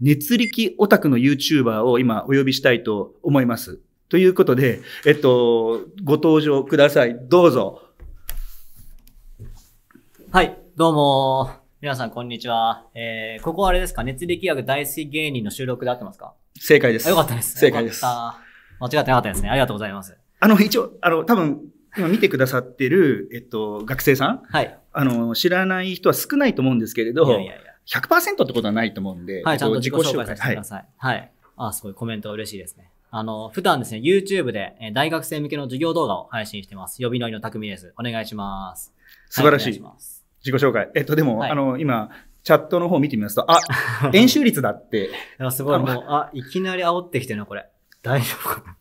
熱力オタクの YouTuber を今お呼びしたいと思います。ということで、えっと、ご登場ください。どうぞ。はい、どうも。皆さん、こんにちは。えー、ここはあれですか熱力学大好き芸人の収録で合ってますか正解です。よかったです。正解です。間違ってなかったですね。ありがとうございます。あの、一応、あの、多分、今見てくださってる、えっと、学生さん。はい。あの、知らない人は少ないと思うんですけれど、いやいやいや100%ってことはないと思うんで、はい、ちゃんと自己紹介させてください。はい。はい、あ、すごいコメント嬉しいですね。あの、普段ですね、YouTube で、え大学生向けの授業動画を配信してます。予備のりの匠です。お願いします。素晴らしい。はい、自己紹介。えっと、でも、はい、あの、今、チャットの方見てみますと、あ、演習率だって。すごい、もう、あ、いきなり煽ってきてるな、これ。大丈夫かな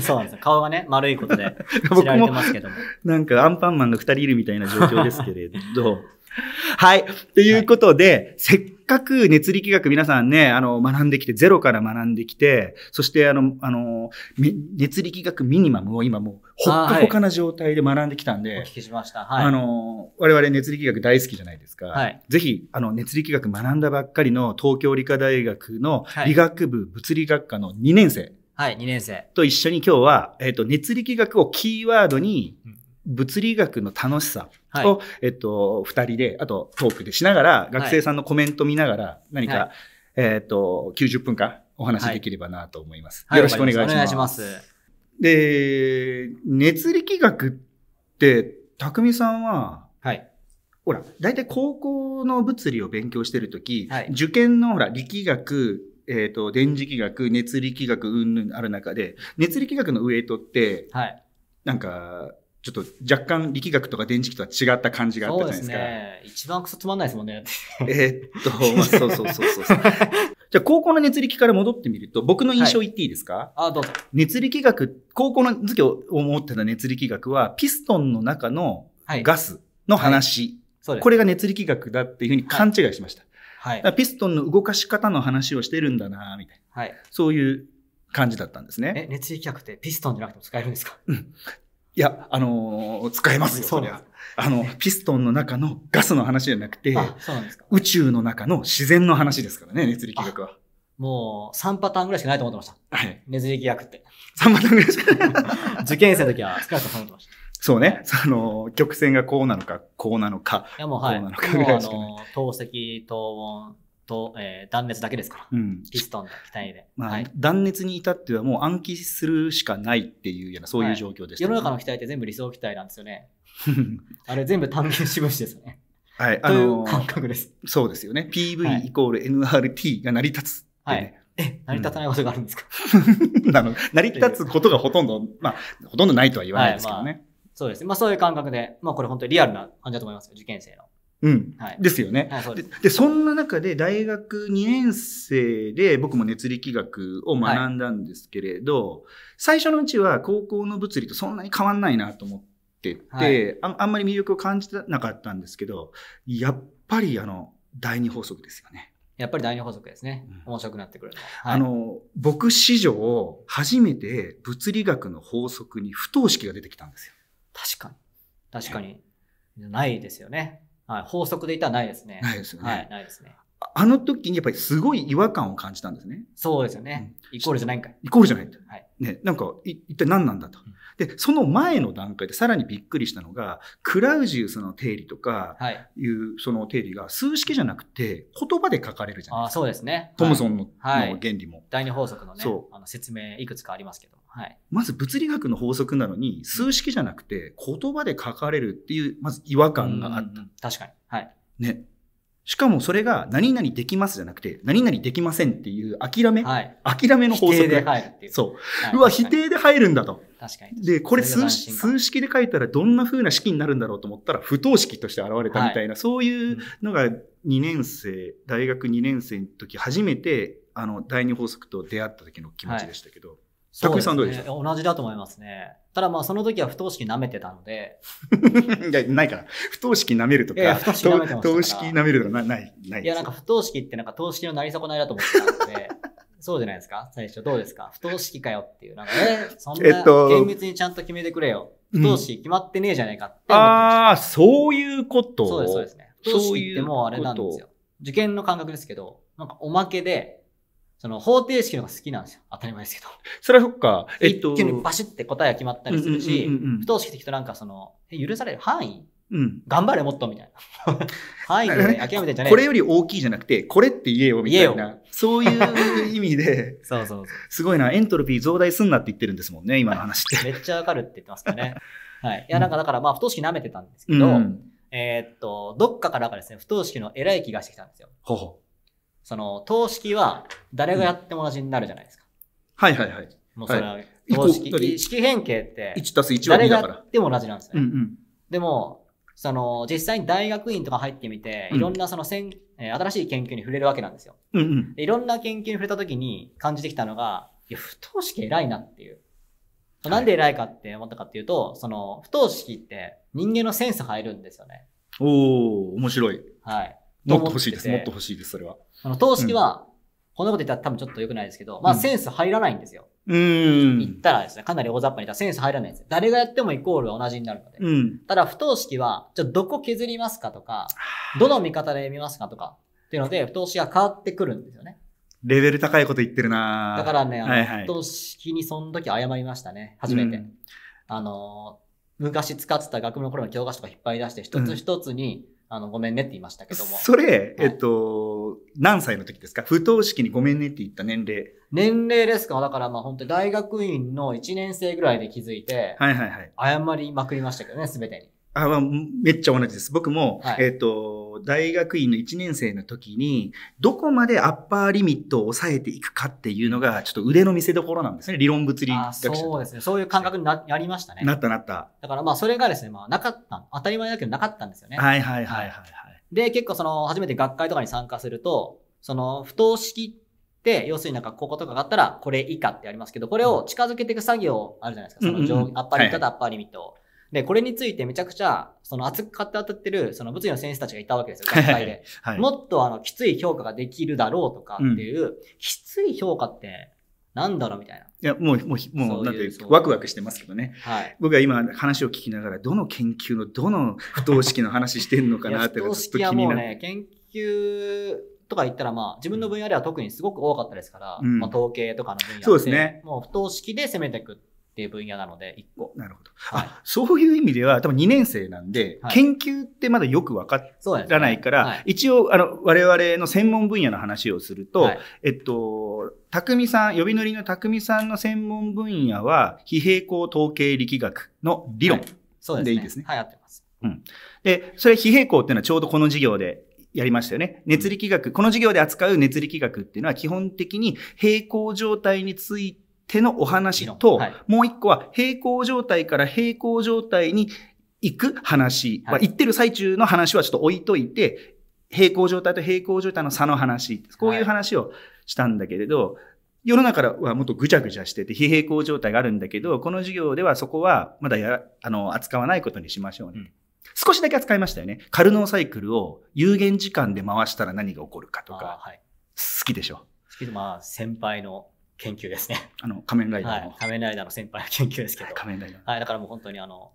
そうなんですよ。顔がね、丸いことで 知られてますけども。もなんかアンパンマンが二人いるみたいな状況ですけれど、はい。ということで、せっかく熱力学皆さんね、あの、学んできて、ゼロから学んできて、そしてあの、あの、熱力学ミニマムを今もう、ほっかほかな状態で学んできたんで、お聞きしました。はい。あの、我々熱力学大好きじゃないですか。はい。ぜひ、あの、熱力学学んだばっかりの東京理科大学の理学部物理学科の2年生。はい、2年生。と一緒に今日は、えっ、ー、と、熱力学をキーワードに、うん物理学の楽しさを、はい、えっと、二人で、あとトークでしながら、学生さんのコメント見ながら、何か、はい、えっ、と、90分間お話できればなと思います。はい、よろしくお願いします。います。で、熱力学って、匠さんは、はい。ほら、大体高校の物理を勉強してるとき、はい、受験のほら、力学、えっ、ー、と、電磁気学、熱力学、うんぬんある中で、熱力学のウエイトって、はい。なんか、ちょっと若干力学とか電磁気とは違った感じがあったじゃないですか。そうですね。一番くそつまんないですもんね。えっと、まあ、そうそうそうそうそう。じゃあ、高校の熱力から戻ってみると、僕の印象言っていいですか、はい、あ、どうぞ。熱力学、高校の時を思ってた熱力学は、ピストンの中のガスの話。はいはい、これが熱力学だっていうふうに勘違いしました。はい。ピストンの動かし方の話をしてるんだなみたいな。はい。そういう感じだったんですね。え、熱力学ってピストンじゃなくても使えるんですかうん。いや、あのー、使えますよ、そりゃ。あの、ピストンの中のガスの話じゃなくてな、宇宙の中の自然の話ですからね、熱力学は。もう3パターンぐらいしかないと思ってました。はい。熱力学って。3パターンぐらいしかない。受験生の時は疲れたと思ってました。そうね。その、曲線がこうなのか、こうなのか、いやもうはい、こうなのかぐらいしかない。あの、透析、透温、と、えー、断熱だけですから、うん、ピストンの機体で、まあ、はい、断熱に至ってはもう暗記するしかないっていうようなそういう状況でした、ねはい、世の中の機体って全部理想機体なんですよね あれ全部単元しぶしですよねはい、あのー、感覚ですそうですよね PV イコール NRT が成り立つって、ね、はいえ、成り立たないことがあるんですか、うん、なの成り立つことがほとんど、まあ、ほとんどないとは言わないですけどね。はいまあ、そうですね。まあそういう感覚で、まあこれ本当にリアルな感じだと思いますよ、受験生の。うん。はい、ですよね、はいそですで。で、そんな中で大学2年生で僕も熱力学を学んだんですけれど、はい、最初のうちは高校の物理とそんなに変わんないなと思ってて、はい、ああんまり魅力を感じなかったんですけど、やっぱりあの、第二法則ですよね。やっぱり第二法則ですね。うん、面白くなってくる、はい、あの、僕史上初めて物理学の法則に不等式が出てきたんですよ。確かに。確かに。ないですよね。はい、法則で言ったらないですね。ないですよね。はい、ないですね。あの時にやっぱりすごい違和感を感じたんですね。そうですよね。うん、イコールじゃないんかい。イコールじゃないと。はい、ね、なんかい、一体何なんだと。で、その前の段階でさらにびっくりしたのが、クラウジウスの定理とかいうその定理が数式じゃなくて言葉で書かれるじゃないですか。あそうですね。トムソンの,、原理も。第二法則のね、あの説明いくつかありますけど。はい、まず物理学の法則なのに数式じゃなくて言葉で書かれるっていうまず違和感があった。確かに、はいね、しかもそれが何々できますじゃなくて何々できませんっていう諦め、はい、諦めの法則で入るっていう。そう。はい、うわ、否定で入るんだと。確かに。で、これ数数式で書いたらどんな風な式になるんだろうと思ったら不等式として現れたみたいな、はい、そういうのが2年生、大学2年生の時初めてあの第二法則と出会った時の気持ちでしたけど、さうですね、同じだと思いますね。ただまあその時は不等式舐めてたので。いや、ないから。不等式舐めるとか。いや、不等式舐めてまし等式舐めるとかな、ない、ない。いや、なんか不等式ってなんか等式のなり損ないだと思ってたので。そうじゃないですか最初どうですか不等式かよっていう。なんかね、そんな厳密にちゃんと決めてくれよ。不等式決まってねえじゃないかって、うん、ああ、そういうことそうです、そうですね。不等式ってもうあれなんですよ。うう受験の感覚ですけど、なんかおまけで、その方程式のが好きなんですよ。当たり前ですけど。それはそっか。えっと。一気にバシッて答えが決まったりするし、不等式的となんかその、許される範囲うん、頑張れもっとみたいな。範で、ね、諦めてじゃねこれより大きいじゃなくて、これって言えよみたいな。そういう意味で、そうそうそう。すごいな、エントロピー増大すんなって言ってるんですもんね、今の話って。めっちゃわかるって言ってますからね。はい。いや、なんかだから、まあ、不等式舐めてたんですけど、うん、えっと、どっかからかですね、不等式の偉い気がしてきたんですよ。ほほその、投式は誰がやっても同じになるじゃないですか。はいはいはい。もうそれは、投式、はい、式変形って、1たす1は2だから。誰がやっても同じなんですね。うんうん、でも、その、実際に大学院とか入ってみて、いろんなそのせん、え、うん、新しい研究に触れるわけなんですよ。うんうん、いろんな研究に触れた時に感じてきたのが、いや、不等式偉いなっていう。なんで偉いかって思ったかっていうと、その、不等式って人間のセンス入るんですよね。おお面白い。はい。もっと欲しいです、もっと欲しいです、それは。あの、投資は、こんなこと言ったら多分ちょっと良くないですけど、まあセンス入らないんですよ。うん。言ったらですね、かなり大雑把に言ったらセンス入らないです。誰がやってもイコールは同じになるので。うん。ただ、不等式は、じゃどこ削りますかとか、どの見方で見ますかとか、っていうので、不等式が変わってくるんですよね。レベル高いこと言ってるなだからね、あの、不等式にその時謝りましたね、初めて。うん、あの、昔使ってた学部の頃の教科書とか引っ張り出して、一つ一つに、うんあの、ごめんねって言いましたけども。それ、はい、えっと、何歳の時ですか不等式にごめんねって言った年齢。年齢ですかだからまあ本当に大学院の1年生ぐらいで気づいて、はいはいはい。謝りまくりましたけどね、すべてに。あめっちゃ同じです。僕も、はい、えっ、ー、と、大学院の1年生の時に、どこまでアッパーリミットを抑えていくかっていうのが、ちょっと腕の見せ所なんですね。理論物理学者そうですね。そういう感覚になりましたね。なったなった。だからまあ、それがですね、まあ、なかった、当たり前だけどなかったんですよね。はいはいはいはい、はい。で、結構その、初めて学会とかに参加すると、その、不等式で、要するになんかこことかがあったら、これ以下ってありますけど、これを近づけていく作業あるじゃないですか。その上、うんうん、アッパーリミットとアッパーリミットを。で、これについてめちゃくちゃ、その熱く語ってる、その物理の先生たちがいたわけですよ、学会で。はい、もっとあの、きつい評価ができるだろうとかっていう、うん、きつい評価って、なんだろうみたいな。いや、もう、もう、もう、なんて、ワクワクしてますけどね。はい。僕は今、話を聞きながら、どの研究の、どの不等式の話してんのかなって、ょっと気になる。もうね、研究とか言ったら、まあ、自分の分野では特にすごく多かったですから、うん、まあ、統計とかの分野そうですね。もう不等式で攻めていくっっていう分野なので、一個。なるほど。はい、あ、そういう意味では、多分2年生なんで、はい、研究ってまだよく分からないから、ねはい、一応、あの、我々の専門分野の話をすると、えっと、匠さん、呼び乗りの匠さんの専門分野は、非平行統計力学の理論でいいですね。はい、合、ってます。うん。で、それ非平行っていうのはちょうどこの授業でやりましたよね。熱力学、この授業で扱う熱力学っていうのは基本的に平行状態について、手のお話と、はい、もう一個は平行状態から平行状態に行く話、はい、行ってる最中の話はちょっと置いといて、平行状態と平行状態の差の話、こういう話をしたんだけれど、はい、世の中はもっとぐちゃぐちゃしてて、非平行状態があるんだけど、この授業ではそこはまだやあの扱わないことにしましょうね。うん、少しだけ扱いましたよね。カルノーサイクルを有限時間で回したら何が起こるかとか、好きでしょ。好きで、まあ、先輩の研究ですね。あの、仮面ライダーの。はい、仮面ライダーの先輩の研究ですけど。はい、仮面ライダー。はい、だからもう本当にあの、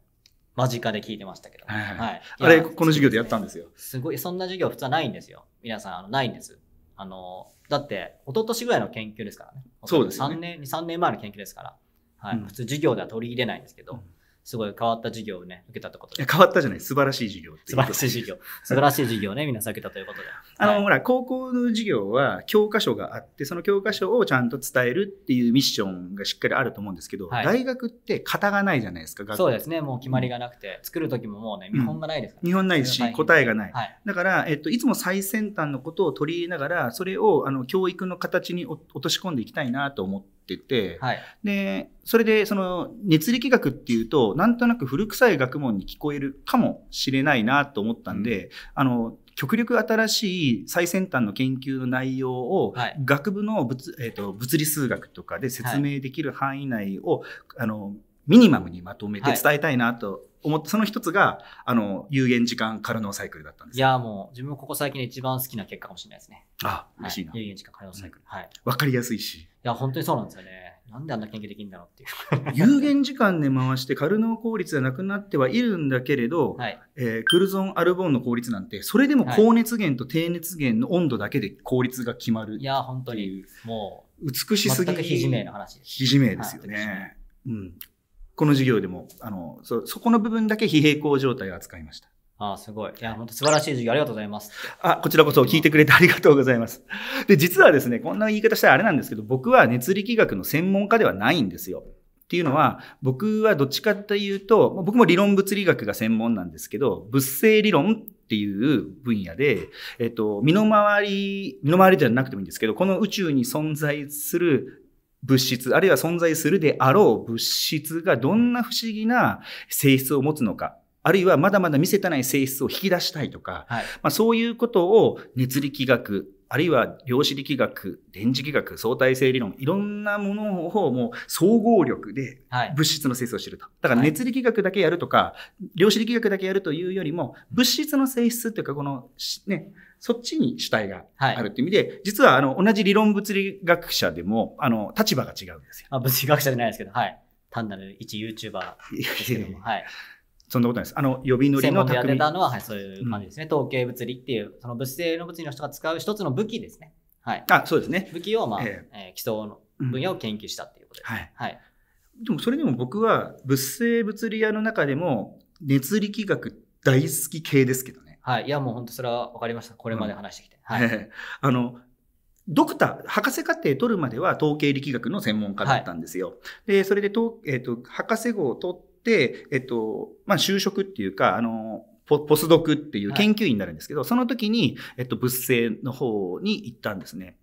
間近で聞いてましたけど。はいはい、はい。あれ、この授業でやったんですよ。すごい、そんな授業普通はないんですよ。皆さん、あのないんです。あの、だって、一昨年ぐらいの研究ですからね。そうです、ね。3年、3年前の研究ですから。はい。うん、普通授業では取り入れないんですけど、うん、すごい変わった授業をね、受けたってことで。変わったじゃない、素晴らしい授業素晴らしい授業。素晴らしい授業ね、みんな避けたということで。あの、はい、ほら、高校の授業は教科書があって、その教科書をちゃんと伝えるっていうミッションがしっかりあると思うんですけど、はい、大学って型がないじゃないですか、そうですね、もう決まりがなくて、作る時ももうね、見本がないですから、ね、見、本、ないし、答えがない。はい、だから、えっと、いつも最先端のことを取り入れながら、それをあの教育の形に落とし込んでいきたいなと思って、ってて、はい、で、それでその熱力学っていうと、なんとなく古臭い学問に聞こえるかもしれないなと思ったんで、うん、あの、極力新しい最先端の研究の内容を、学部の物はい、えーと、物理数学とかで説明できる範囲内を、はい、あのミニマムにまとめて伝えたいなと思った、その一つが、あの、有限時間カルノーサイクルだったんです。いや、もう、自分ここ最近で一番好きな結果かもしれないですね。あ、嬉しいな。有限時間カルノーサイクル。はい。わかりやすいし。いや、本当にそうなんですよね。なんであんな研究できるんだろうっていう。有限時間で回してカルノー効率はなくなってはいるんだけれど、はい、えー、クルゾン・アルボンの効率なんて、それでも高熱源と低熱源の温度だけで効率が決まるい。いや、本当に。もう、美しすぎる。全く非自明の話です。非自明ですよね。はいうん、この授業でも、あの、そ、そこの部分だけ非平行状態を扱いました。ああ、すごい。いや、本当素晴らしい授業ありがとうございます。あ、こちらこそ聞いてくれてありがとうございます。で、実はですね、こんな言い方したらあれなんですけど、僕は熱力学の専門家ではないんですよ。っていうのは、僕はどっちかっていうと、僕も理論物理学が専門なんですけど、物性理論っていう分野で、えっと、身の回り、身の回りじゃなくてもいいんですけど、この宇宙に存在する物質、あるいは存在するであろう物質がどんな不思議な性質を持つのか、あるいはまだまだ見せたない性質を引き出したいとか、はい、まあ、そういうことを熱力学、あるいは量子力学、電磁気学、相対性理論、いろんなものをもう総合力で物質の性質を知ると。はい、だから熱力学だけやるとか、量子力学だけやるというよりも、物質の性質というか、この、ね、そっちに主体があるっていう意味で、はい、実はあの、同じ理論物理学者でも、あの、立場が違うんですよ。あ、物理学者じゃないですけど、はい。単なる一 YouTuber ですけども、はい。そんなことないです。あの、呼び乗りの匠。専門やってたのは、はい、そういう感じですね。うん、統計物理っていう、その物性の物理の人が使う一つの武器ですね。はい。あ、そうですね。武器を、まあ、えー、基礎の分野を研究したっていうことです、ねうん、はい。はい。でも、それでも僕は、物性物理屋の中でも、熱力学大好き系ですけどね。はい。いや、もう本当それは分かりました。これまで話してきて。はい。あの、ドクター、博士課程取るまでは統計力学の専門家だったんですよ。はい、で、それでと、えっ、ー、と、博士号を取って、えっ、ー、と、まあ、就職っていうか、あの、ポポスドクっていう研究員になるんですけど、はい、その時に、えっ、ー、と、物性の方に行ったんですね。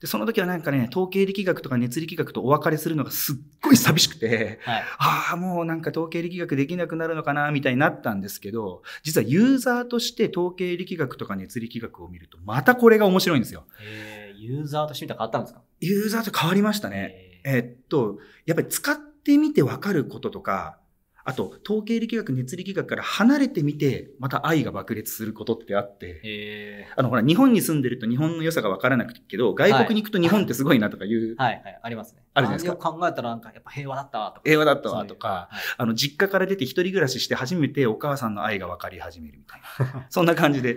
で、その時はなんかね、統計力学とか熱力学とお別れするのがすっごい寂しくて、はい、ああ、もうなんか統計力学できなくなるのかな、みたいになったんですけど、実はユーザーとして統計力学とか熱力学を見ると、またこれが面白いんですよ。えー、ユーザーとしてみたら変わったんですかユーザーと変わりましたね。えー、えっと、やっぱり使ってみてわかることとか、あと、統計力学、熱力学から離れてみて、また愛が爆裂することってあって、あの、ほら、日本に住んでると日本の良さがわからなくてけど、外国に行くと日本ってすごいなとかいう。はい、はい、はい、ありますね。あるじゃないですか。考えたらなんか、やっぱ平和だったわとか。平和だったわとか、ううはい、あの、実家から出て一人暮らしして初めてお母さんの愛が分かり始めるみたいな。そんな感じで、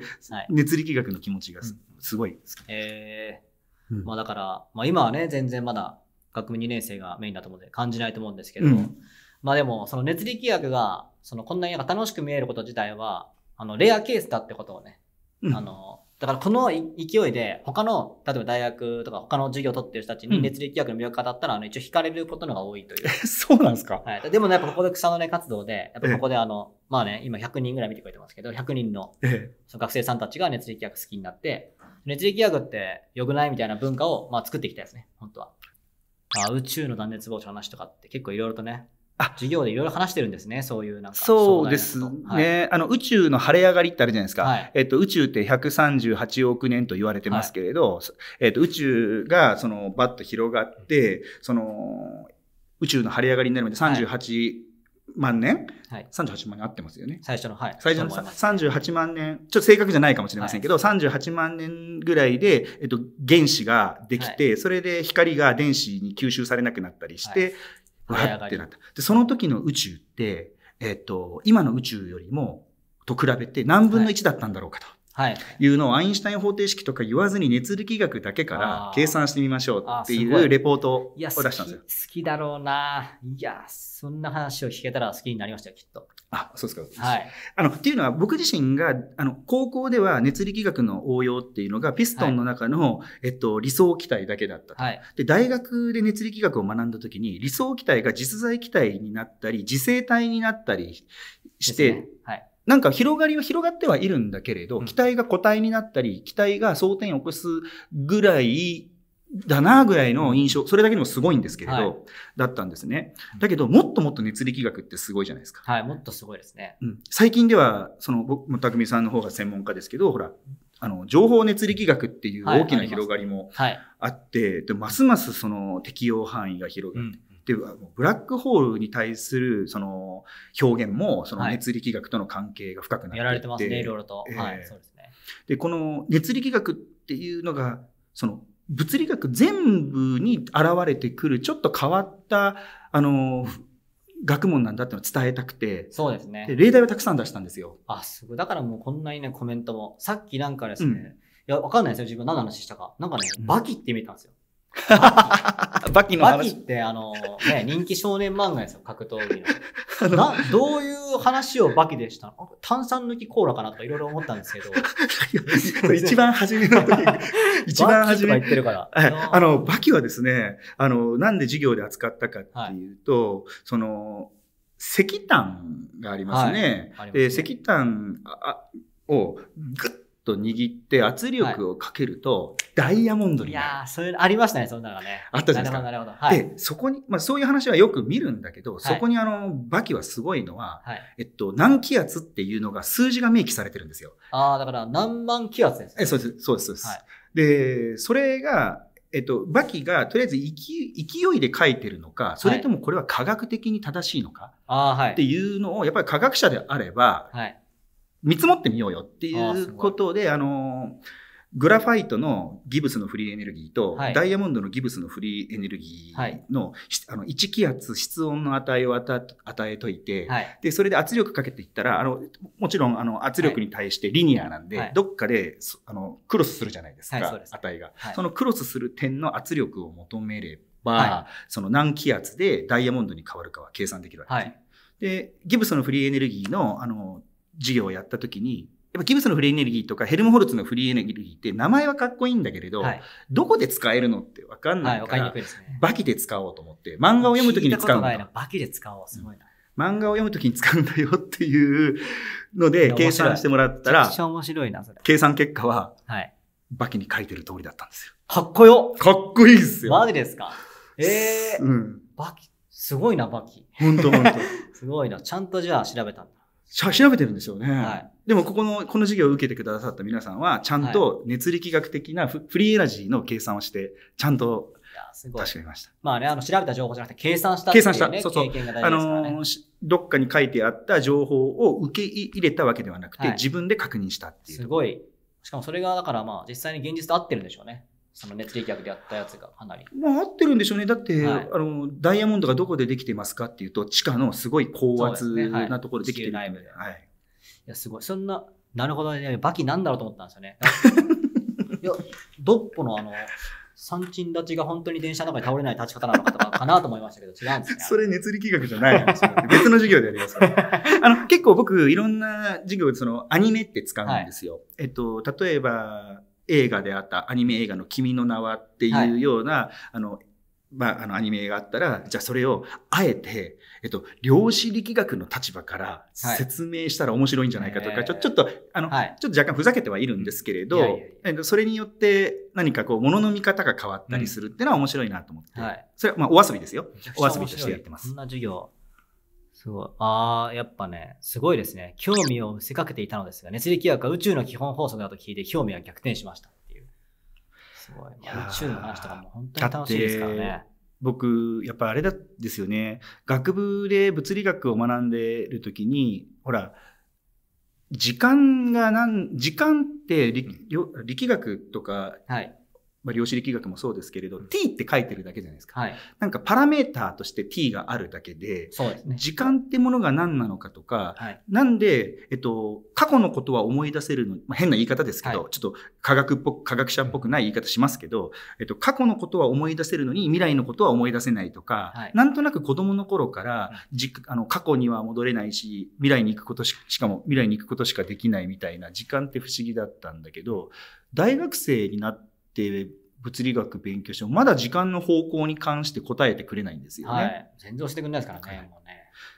熱力学の気持ちがす,、ごい好きです。えうん、まあだから、まあ今はね、全然まだ学部2年生がメインだと思うんで、感じないと思うんですけど、うんまあでも、その熱力学が、そのこんなに楽しく見えること自体は、あの、レアケースだってことをね、うん、あの、だからこの勢いで、他の、例えば大学とか他の授業を取ってる人たちに熱力学の魅力語ったら、あの、一応惹かれることのが多いという。そうなんですかはい。でもね、やっぱここで草の根活動で、やっぱここであの、まあね、今100人ぐらい見てくれてますけど、100人の学生さんたちが熱力学好きになって、熱力学って良くないみたいな文化を、まあ、作ってきたいですね、本当は。まあ宇宙の断熱防止の話とかって結構いろいろとね、あ授業でいろいろ話してるんですね、そういうなんか。そうですね、はい、あの宇宙の晴れ上がりってあるじゃないですか、はい、えっと、宇宙って138億年と言われてますけれど、はい、えっと、宇宙がそのバッと広がって、その宇宙の晴れ上がりになるまで38万年、はい、38万年合ってますよね。最初の、はい。最初の38万年、ちょっと正確じゃないかもしれませんけど、はい、38万年ぐらいで、えっと、原子ができて、はい、それで光が電子に吸収されなくなったりして、はい、わってなった。で、その時の宇宙って、えっ、ー、と、今の宇宙よりも、と比べて何分の1だったんだろうかと。いうのをアインシュタイン方程式とか言わずに熱力学だけから計算してみましょうっていうレポートを出したんですよ。好きだろうな。いや、そんな話を聞けたら好きになりましたよ、きっと。あ、そうですか。はい。あの、っていうのは僕自身が、あの、高校では熱力学の応用っていうのがピストンの中の、はい、えっと、理想気体だけだったと。はい、で、大学で熱力学を学んだ時に理想気体が実在気体になったり、磁性体になったりして、ね、はいなんか広がりは広がってはいるんだけれど、期待が個体になったり、期待が争点を起こすぐらいだなぐらいの印象、それだけでもすごいんですけれど、はい、だったんですね。だけど、もっともっと熱力学ってすごいじゃないですか。はい、もっとすごいですね。うん、最近では、その、僕、たくみさんの方が専門家ですけど、ほら、あの、情報熱力学っていう大きな広がりもあって、はい、ますでますますその適用範囲が広がって、うんうはブラックホールに対するその表現もその熱力学との関係が深くなって、はい、やられてますねいろいろと、えー、はいそうですねでこの熱力学っていうのがその物理学全部に現れてくるちょっと変わったあの学問なんだっての伝えたくて。そうですね。例題をたくさん出したんですよ。あ、すごい。だからもうこんなにね、コメントも。さっきなんかですね、うん、いや、わかんないですよ。自分何の話したか。なんかね、バキって見たんですよ。バキのバキってあの、ね、人気少年漫画ですよ、格闘技の。のな、どういう話をバキでしたの炭酸抜きコーラかなとかいろいろ思ったんですけど。一番初めの時、一番初め。言ってるから。あの、バキはですね、あの、なんで授業で扱ったかっていうと、その、石炭がありますね。はいすねで石炭をぐっと握って圧力をかけると、ダイヤモンドになる。はい、いやそれありましたね、そんなのね。あったじゃないですか。なるほど、はい、で、そこに、まあそういう話はよく見るんだけど、そこにあの、バキはすごいのは、はい、えっと、何気圧っていうのが数字が明記されてるんですよ。ああ、だから何万気圧ですね。え、そうです、そうです、そうでそれが、えっと、バキがとりあえず勢いで書いてるのか、それともこれは科学的に正しいのか、はい、っていうのを、やっぱり科学者であれば、はい、見積もってみようよっていうことで、ああの、グラファイトのギブスのフリーエネルギーと、はい、ダイヤモンドのギブスのフリーエネルギーのはい、あの1気圧室温の値を与えといて、はい、でそれで圧力かけていったらあのもちろんあの圧力に対してリニアなんで、どっかであのクロスするじゃないですか、す値が、そのクロスする点の圧力を求めれば、その何気圧でダイヤモンドに変わるかは計算できるわけです、ね、でギブスのフリーエネルギーのあの事業をやった時に、やっぱギブスのフリーエネルギーとかヘルムホルツのフリーエネルギーって名前はかっこいいんだけれど、はい、どこで使えるのってわかんないから、はい、かですね、バキで使おうと思って、漫画を読むときに使うんだ。なバキで使おう、すごいな。うん、漫画を読むときに使うんだよっていうので、計算してもらったら、面白いな、それ。計算結果は、はい、バキに書いてる通りだったんですよ。かっこよかっこいいっすよ。マジですかええー、うん。バキ、すごいな、バキ。本当本当 すごいな。ちゃんとじゃあ調べたんだ。調べてるんですよね。はい。でも、ここの、この授業を受けてくださった皆さんは、ちゃんと熱力学的なフリーエナジーの計算をして、ちゃんと確かめました。まあね、あの、調べた情報じゃなくて、計算したね、計算した。そうそう。ね、あのどっかに書いてあった情報を受け入れたわけではなくて、はい、自分で確認したっていう。すごい。しかもそれが、だからまあ、実際に現実と合ってるんでしょうね。その熱力学でやったやつがかなり。まあ合ってるんでしょうね。だって、はい、あの、ダイヤモンドがどこでできてますかっていうと、地下のすごい高圧なところでできてる、ね。はい、で。はい。いや、すごい。そんな、なるほどね。バキなんだろうと思ったんですよね。いや、ドッポのあの、三鎮立ちが本当に電車の中に倒れない立ち方なのかとか、かなと思いましたけど、違うんですね。それ熱力学じゃない別の授業でやりますから。あの、結構僕、いろんな授業でその、アニメって使うんですよ。はい、えっと、例えば、映画であったアニメ映画の「君の名は」っていうような、はい、あのまあ、あのアニメがあったら、じゃあそれをあえて、えっと、量子力学の立場から説明したら面白いんじゃないかとか、はい、ちょちょっと、あの、はい、ちょっと若干ふざけてはいるんですけれど、いやいやいやえっと、それによって何かこう、ものの見方が変わったりするっていうのは面白いなと思って、うん、はい、それはまあお遊びですよ。お遊びとしてやってます。そんな授業すごい。ああ、やっぱね、すごいですね。興味を見せかけていたのですが、熱力学は宇宙の基本法則だと聞いて、興味は逆転しましたっていう。すごい。宇宙の話とかも本当に楽しいですからね。僕、やっぱあれだですよね。学部で物理学を学んでるときに、ほら、時間が何、時間って力うん、力学とか、はい、まあ、量子力学もそうですけれど、t って書いてるだけじゃないですか。はい、なんかパラメーターとして t があるだけで、でね、時間ってものが何なのかとか、はい、なんで、えっと、過去のことは思い出せるの、まあ、変な言い方ですけど、はい、ちょっと科学っぽく、科学者っぽくない言い方しますけど、えっと、過去のことは思い出せるのに未来のことは思い出せないとか、はい、なんとなく子供の頃からじ、あの、過去には戻れないし、未来に行くことしかも未来に行くことしかできないみたいな時間って不思議だったんだけど、大学生になって、って物理学勉強してもまだ時間の方向に関して答えてくれないんですよね。はい、全然してくれないですからね。はい、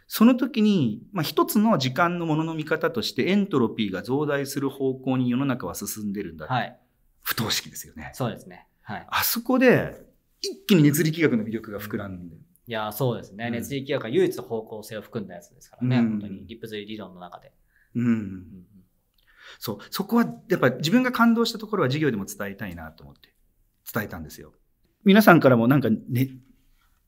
その時に、まあ、一つの時間のものの見方としてエントロピーが増大する方向に世の中は進んでるんだ、はい、不等式ですよね。そうですね。はい、あそこで一気に熱力学の魅力が膨らんで、うん、いやそうですね、うん、熱力学は唯一方向性を含んだやつですからね、うん、本当にリップズ理論の中で。うん、うんそう、そこはやっぱ自分が感動したところは授業でも伝えたいなと思って伝えたんですよ。皆さんからもなんか、ね、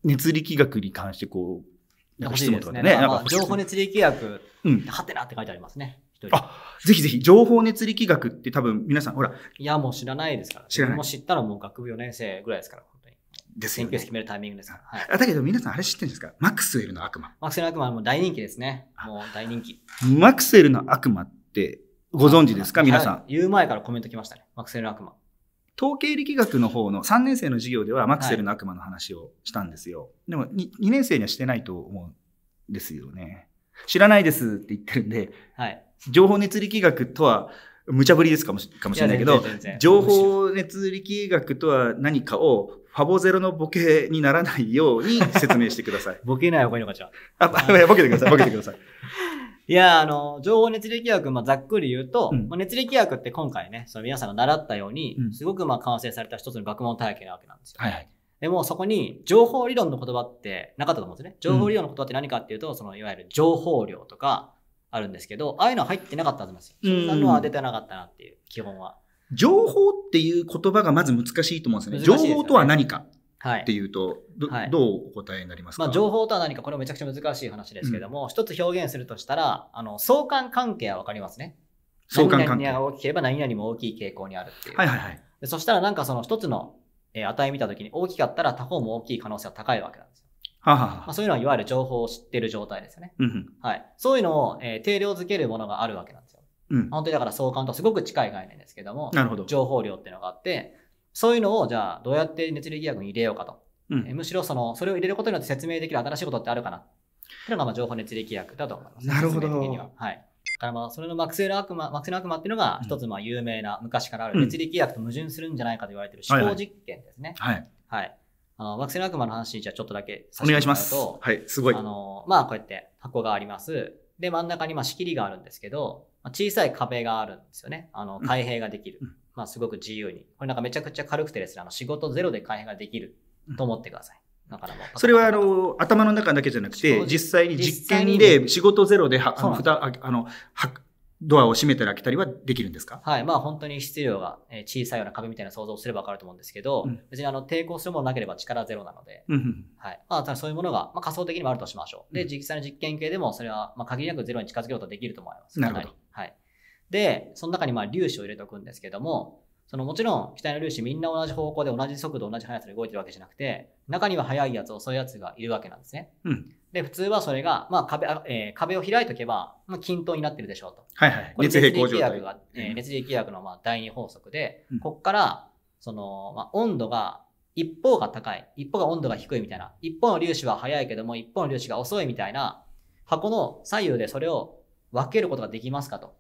熱力学に関してこう、なんか質問とかね。ね情報熱力学、うん、はてなって書いてありますね。あ、ぜひぜひ、情報熱力学って多分皆さん、ほら。いや、もう知らないですから、知らない。もう知ったらもう学部4年生ぐらいですから、に。ですよ、ね。研決めるタイミングですから。はい、あだけど皆さんあれ知ってるんですかマックスウェルの悪魔。マックスウェルの悪魔も大人気ですね。もう大人気。マックスウェルの悪魔って、ご存知ですか皆さん、言う前からコメント来ましたね。マクセルの悪魔。統計力学の方の3年生の授業ではマクセルの悪魔の話をしたんですよ。はい、でも 2, 2年生にはしてないと思うんですよね。知らないですって言ってるんで、はい、情報熱力学とは無茶ぶりですかもしかもしれないけど、情報熱力学とは何かをファボゼロのボケにならないように説明してください。ボケない方がいいのかじゃあ。あ、ボケてください、ボケてください。いや、あの、情報熱力学、まあ、ざっくり言うと、うんまあ、熱力学って今回ね、その皆さんが習ったように、うんすごくまあ完成された一つの学問体系なわけなんですよ。はいはい。でもそこに情報理論の言葉ってなかったと思うんですね。情報理論の言葉って何かっていうと、そのいわゆる情報量とかあるんですけど、ああいうのは入ってなかったはずなんですよ。そんなのは出てなかったなっていう、基本は。情報っていう言葉がまず難しいと思うんですよね。よね情報とは何か。っていうと、はい、どうお答えになりますか、まあ、情報とは何か、これめちゃくちゃ難しい話ですけども、うん、一つ表現するとしたら、あの相関関係は分かりますね。相関関係。何々が大きければ何々も大きい傾向にあるっていう。はいはいはい、でそしたらなんかその一つの、え値見たときに大きかったら他方も大きい可能性は高いわけなんですよ。はははまあ、そういうのはいわゆる情報を知ってる状態ですよね。うん、はい、そういうのを、えー、定量づけるものがあるわけなんですよ。うん、本当にだから相関とすごく近い概念ですけども、なるほど情報量っていうのがあって、そういうのをじゃあどうやって熱力学に入れようかと。うん、むしろそのそれを入れることによって説明できる新しいことってあるかなっていうのがまあ情報熱力学だと思います。なるほど。ははい。だからまあそれの惑星の悪魔、惑星の悪魔っていうのが一つまあ有名な昔からある熱力学と矛盾するんじゃないかと言われている思考実験ですね。はい、はいはいあの惑星の悪魔の話じゃちょっとだけさせてもらうと。お願いします。はい、すごい。あの、まあこうやって箱があります。で、真ん中にまあ仕切りがあるんですけど、まあ、小さい壁があるんですよね。あの開閉ができる。うんまあ、すごく自由に。これなんかめちゃくちゃ軽くてですね、あの仕事ゼロで改変ができると思ってください。だからもうそれはあの頭の中だけじゃなくて、実際に実験で仕事ゼロでは、あの、ふた、あの、ドアを閉めたり開けたりはできるんですかはい。まあ本当に質量が小さいような壁みたいな想像をすればわかると思うんですけど、うん、別にあの抵抗するものなければ力ゼロなので、はい。まあそういうものが、まあ、仮想的にもあるとしましょう。で、実際の実験系でもそれはまあ限りなくゼロに近づけることができると思います。なるほど。で、その中にまあ粒子を入れておくんですけども、そのもちろん機体の粒子みんな同じ方向で同じ速度同じ速さで動いてるわけじゃなくて、中には速いやつ遅いやつがいるわけなんですね。うん、で、普通はそれが、まあ壁えー、壁を開いとけば、まあ、均等になってるでしょうと。はいはい。熱平衡状態。が、えー、熱力学のまあ第二法則で、うん、ここから、その、まあ、温度が一方が高い、一方が温度が低いみたいな、一方の粒子は速いけども、一方の粒子が遅いみたいな、箱の左右でそれを分けることができますかと。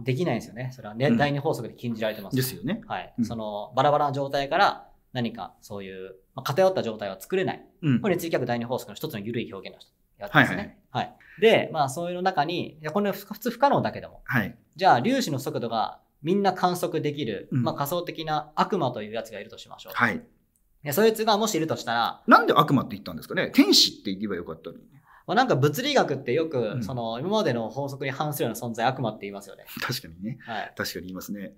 できないんですよね。それは、ね、第二法則で禁じられてます、ですよね。はい。その、バラバラな状態から何かそういう、まあ、偏った状態は作れない。うん、これ、追客第二法則の一つの緩い表現のやつですね。はい、はいで、まあ、そういうの中に、いやこれ普通不可能だけども、はい、じゃあ、粒子の速度がみんな観測できる、まあ、仮想的な悪魔というやつがいるとしましょう。はい。そいつがもしいるとしたら。なんで悪魔って言ったんですかね天使って言えばよかったのに。まあ、なんか物理学ってよく、その今までの法則に反するような存在悪魔って言いますよね。確かにね。はい、確かに言いますね。うん、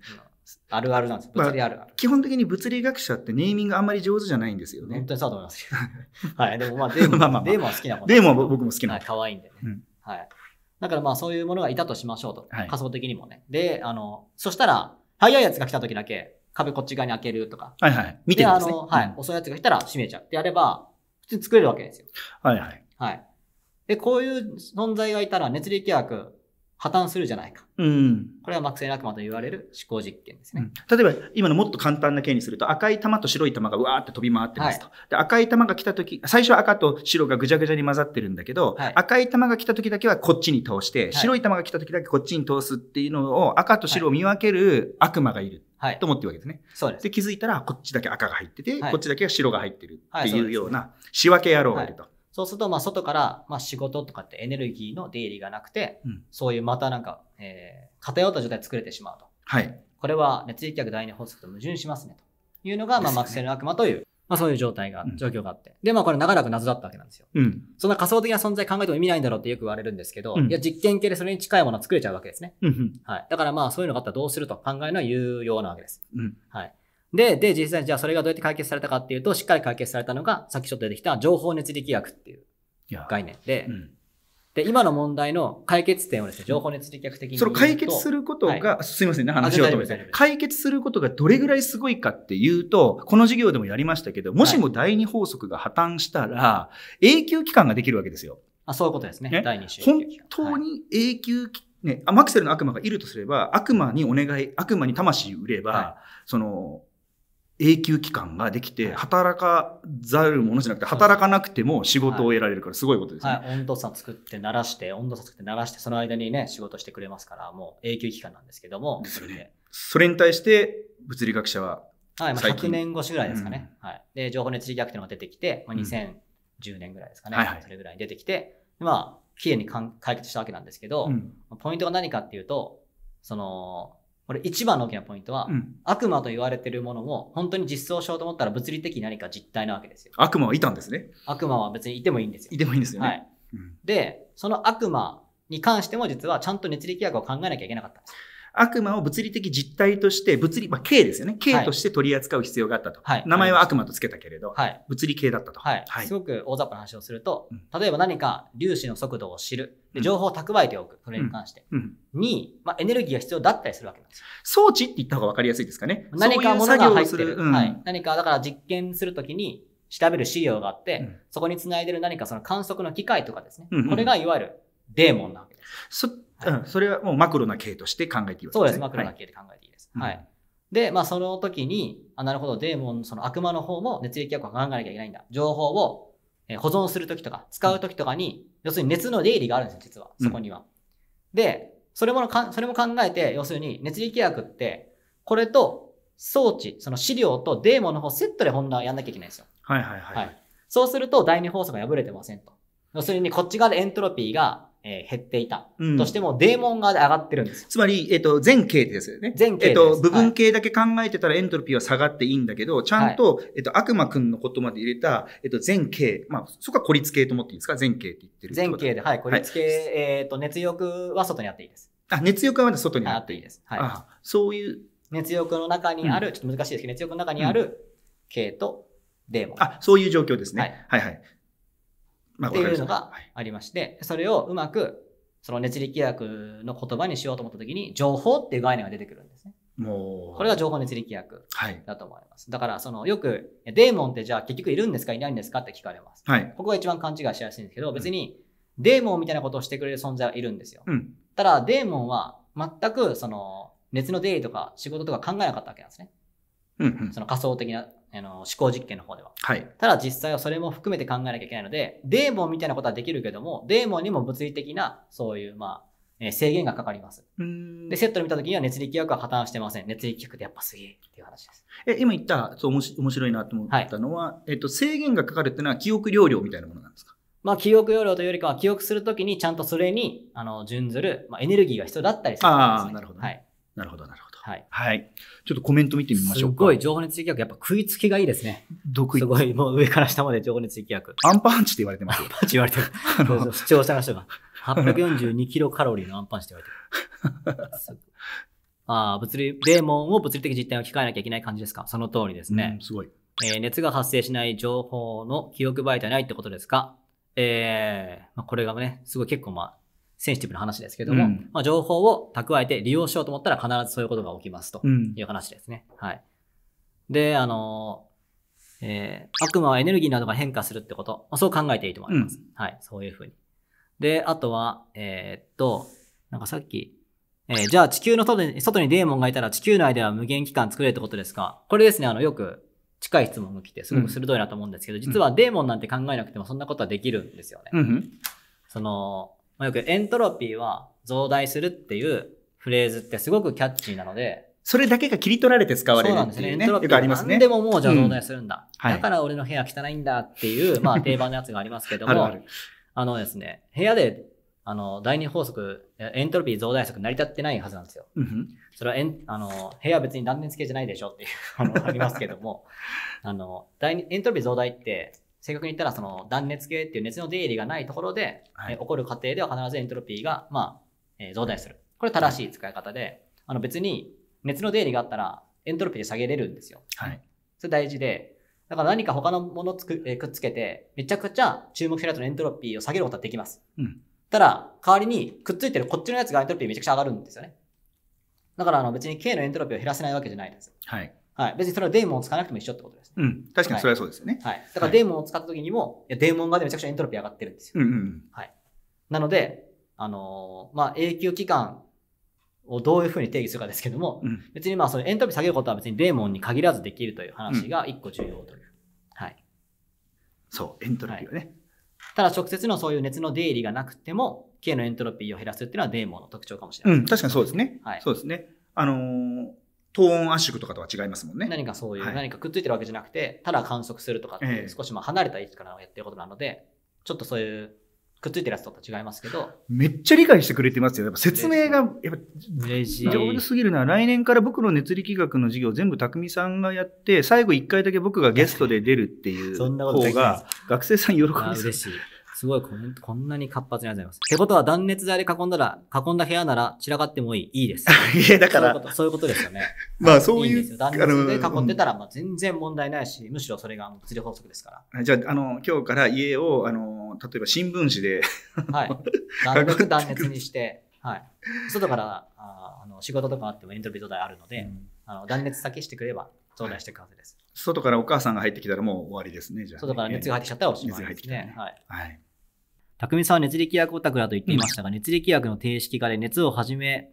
あるあるなんですよ。物理あるある、まあ、基本的に物理学者ってネーミングあんまり上手じゃないんですよね。本当にそうだと思います。はい。でもまあデーモン まあまあ、デーモンは好きなもん、ね、デーモンは僕も好きなもん。可愛いんでね、うん。はい。だからまあそういうものがいたとしましょうと。はい、仮想的にもね。で、あの、そしたら、早いやつが来た時だけ、壁こっち側に開けるとか。はいはい。見てるんですね。あの、はい。遅いやつが来たら閉めちゃうってやれば、普通に作れるわけですよ。はいはい。はい。で、こういう存在がいたら熱力学破綻するじゃないか。うん。これは惑星悪魔と言われる思考実験ですね、うん。例えば、今のもっと簡単な件にすると、赤い玉と白い玉がうわーって飛び回ってますと。はい、で赤い玉が来た時、最初は赤と白がぐちゃぐちゃに混ざってるんだけど、はい、赤い玉が来た時だけはこっちに倒して、はい、白い玉が来た時だけこっちに通すっていうのを赤と白を見分ける悪魔がいる。はい、と思ってるわけですね。そうです。で、気づいたら、こっちだけ赤が入ってて、こっちだけは白が入ってるっていうような仕分け野郎がいると。そうすると、まあ、外から、まあ、仕事とかってエネルギーの出入りがなくて、うん、そういうまたなんか、えー、偏った状態作れてしまうと。はい。これは熱力学第二法則と矛盾しますね、というのが、まあ、惑星の悪魔という、まあ、そういう状態が、状況があって。で、まあ、これ長らく謎だったわけなんですよ。うん。そんな仮想的な存在考えても意味ないんだろうってよく言われるんですけど、うん、いや、実験系でそれに近いものを作れちゃうわけですね。うん、はい。だからまあ、そういうのがあったらどうすると考えるのは有用なわけです。うん。はい。で、で、実際じゃあそれがどうやって解決されたかっていうと、しっかり解決されたのが、さっきちょっと出てきた情報熱力学っていう概念で、で、今の問題の解決点をですね、情報熱力学的に。その解決することが、はい、すいませんね、話を止めて。解決することがどれぐらいすごいかっていうと、この授業でもやりましたけど、もしも第二法則が破綻したら、はい、永久期間ができるわけですよ。あ、そういうことですね。ね第二本当に永久、はね、マクセルの悪魔がいるとすれば、悪魔にお願い、悪魔に魂売れば、はい、その、永久期間ができて、働かざるものじゃなくて、働かなくても仕事を得られるから、すごいことですね、はいはい、温度差作って鳴らして、温度差作って鳴らして、その間にね、仕事してくれますから、もう永久期間なんですけども。ですよね。それに対して、物理学者は、はい、まあ、100年越しぐらいですかね。うん、はい。で、情報熱理学っていうのが出てきて、まあ、2010年ぐらいですかね。うんはいはい、それぐらいに出てきて、まあ、綺麗に解決したわけなんですけど、うん、ポイントが何かっていうと、その、これ一番の大きなポイントは、うん、悪魔と言われてるものも本当に実装しようと思ったら物理的に何か実体なわけですよ。悪魔はいたんですね。悪魔は別にいてもいいんですよ。いてもいいんですよね。はいうん、で、その悪魔に関しても実はちゃんと熱力学を考えなきゃいけなかったんです。悪魔を物理的実体として、物理、まあ、形ですよね。形として取り扱う必要があったと。はい、名前は悪魔とつけたけれど、はい、物理系だったと、はい。はい。すごく大雑把な話をすると、例えば何か粒子の速度を知る。で情報を蓄えておく。それに関して。うん、に、まあ、エネルギーが必要だったりするわけなんですよ。装置って言った方が分かりやすいですかね。何かものが入ってる。うううん、はい。何か、だから実験するときに、調べる資料があって、うん、そこにつないでる何かその観測の機械とかですね、うんうん、これがいわゆるデーモンなわけです。はい、うん、それはもうマクロな系として考えていいですね。そうです、マクロな系で考えていいです。はい。で、まあ、その時に、あ、なるほど、デーモン、その悪魔の方も熱力薬を考えなきゃいけないんだ。情報を保存する時とか、使う時とかに、要するに熱の出入りがあるんですよ、実は、そこには。うん、で、それもか、それも考えて、要するに、熱力薬って、これと装置、その資料とデーモンの方セットで本来はやんなきゃいけないんですよ。はいはいはい。はい、そうすると、第二法則が破れてませんと。要するに、こっち側でエントロピーがえー、減っていた、うん、としても、デーモン側で上がってるんですつまり、えっ、ー、と、全形ですよね。全形えっ、ー、と、部分形だけ考えてたらエントロピーは下がっていいんだけど、ちゃんと、えっ、ー、と、悪魔くんのことまで入れた、えっ、と、全形。まあ、そこは孤立形と思っていいですか全形って言ってる全形で、はい、孤立形、はい、えっ、と、熱欲は外にあっていいです。あ、熱欲はまだ外にあっていいです。はい。あそういう。熱欲の中にある、うん、ちょっと難しいですけど、熱欲の中にある、形とデーモン。あ、そういう状況ですね。はい、はい、はい。っていうのがありまして、それをうまくその熱力学の言葉にしようと思った時に情報っていう概念が出てくるんですね。もうこれが情報熱力学だと思います。はい、だからそのよくデーモンってじゃあ結局いるんですかいないんですかって聞かれます。はい、ここが一番勘違いしやすいんですけど別にデーモンみたいなことをしてくれる存在はいるんですよ。うん、ただデーモンは全くその熱の出入りとか仕事とか考えなかったわけなんですね。うんうん、その仮想的なあの、思考実験の方では。はい。ただ実際はそれも含めて考えなきゃいけないので、デーモンみたいなことはできるけども、デーモンにも物理的な、そういう、まあ、え制限がかかります。で、セットで見たときには熱力学は破綻してません。熱力学ってやっぱすげえっていう話です。え、今言った、そう、面白いなと思ったのは、はい、えっと、制限がかかるっていうのは記憶量量みたいなものなんですかまあ、記憶容量というよりかは、記憶するときにちゃんとそれに、あの、準ずる、まあ、エネルギーが必要だったりするす、ね、ああ、なるほど、ね、はい。なるほど、なるほど。はい。はい。ちょっとコメント見てみましょうか。すごい、情報熱力学、やっぱ食いつきがいいですね。独すごい、もう上から下まで情報熱力学。アンパンチって言われてます。アンパンチ言われてる。視聴者の人が。842キロカロリーのアンパンチって言われてる。ああ、物理、デーモンを物理的実態を控えなきゃいけない感じですか。その通りですね。すごい。えー、熱が発生しない情報の記憶媒体ないってことですか。えー、まあ、これがね、すごい結構まあ、センシティブな話ですけども、うん、まあ、情報を蓄えて利用しようと思ったら必ずそういうことが起きますという話ですね。うん、はい。で、あの、えー、悪魔はエネルギーなどが変化するってこと、まあ、そう考えていいと思います。うん、はい、そういうふうに。で、あとは、えー、っと、なんかさっき、えー、じゃあ地球の外に外にデーモンがいたら地球内では無限期間作れるってことですかこれですね、あの、よく近い質問が来て、すごく鋭いなと思うんですけど、実はデーモンなんて考えなくてもそんなことはできるんですよね。その、まあ、よくエントロピーは増大するっていうフレーズってすごくキャッチーなので、それだけが切り取られて使われるっていう、ね。そうなんですね。エントロピーは何でももうじゃあ増大するんだ。うんはい、だから俺の部屋汚いんだっていう、まあ定番のやつがありますけども、あるあるあのですね、部屋であの、第二法則、エントロピー増大則成り立ってないはずなんですよ。うん、それはエン、あの、部屋別に断熱系じゃないでしょっていう、あの、ありますけども、あの、第二、エントロピー増大って、正確に言ったらその断熱系っていう熱の出入りがないところで、はい、え起こる過程では必ずエントロピーが、まあえー、増大する。これ正しい使い方で、あの別に熱の出入りがあったらエントロピーで下げれるんですよ。はい。それ大事で、だから何か他のものつく、えー、くっつけて、めちゃくちゃ注目してるとのエントロピーを下げることはできます。うん。ただ、代わりにくっついてるこっちのやつがエントロピーめちゃくちゃ上がるんですよね。だからあの別に K のエントロピーを減らせないわけじゃないです。はい。はい。別にそれはデーモンを使わなくても一緒ってことです、ね、うん。確かにそれはそうですよね。はい。だからデーモンを使った時にも、い、や、デーモン側でめちゃくちゃエントロピー上がってるんですよ。うんうん。はい。なので、あのー、まあ、永久期間をどういうふうに定義するかですけども、うん、別にまあ、そのエントロピー下げることは別にデーモンに限らずできるという話が一個重要という。うん、はい。そう、エントロピーはね、はい。ただ直接のそういう熱の出入りがなくても、K のエントロピーを減らすっていうのはデーモンの特徴かもしれない、うん、確かにそうですね。はい。そうですね。あのー、トーン圧縮とかとは違いますもんね。何かそういう、はい、何かくっついてるわけじゃなくて、ただ観測するとかって少しまあ離れた位置からやってることなので、ちょっとそういうくっついてるやつとは違いますけど。めっちゃ理解してくれてますよ。やっぱ説明が、やっぱ、上手すぎるな。来年から僕の熱力学の授業全部匠さんがやって、最後一回だけ僕がゲストで出るっていう方が、学生さん喜びでう。嬉しい。すごいこん、こんなに活発にございます。ってことは断熱材で囲んだら、囲んだ部屋なら散らかってもいい、いいです。いや、だからそうう。そういうことですよね。まあそういう。いいですよ断熱で囲んでたら、まあ、全然問題ないし、むしろそれが物理法則ですから。じゃあ、あの、今日から家を、あの、例えば新聞紙ではい。断熱にして、はい。外からああの仕事とかあってもエントリー灯材あるので、うん、あの断熱先してくれば灯台していくはずです、外からお母さんが入ってきたらもう終わりですね、じゃあ、ね、外から熱が入ってきちゃったらおしまいですね。熱が入ってきたねはい、はい匠さんは熱力学オタクだと言っていましたが、熱力学の定式化で熱をはじめ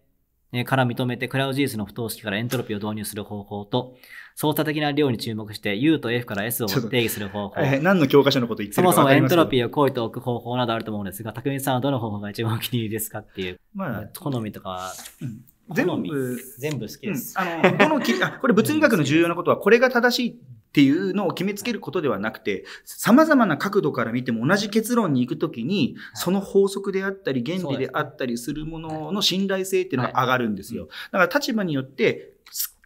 から認めてクラウジースの不等式からエントロピーを導入する方法と、操作的な量に注目して U と F から S を定義する方法。え何の教科書のこと言ってるかそもそもエントロピーをこいておく方法などあると思うんですが、匠さんはどの方法が一番お気に入りですかっていう、まあ、好みとかは、うん全部、全部好きです。うん、あの、このき、あ、これ物理学の重要なことは、これが正しいっていうのを決めつけることではなくて、様々な角度から見ても同じ結論に行くときに、その法則であったり、原理であったりするものの信頼性っていうのが上がるんですよ。だから立場によって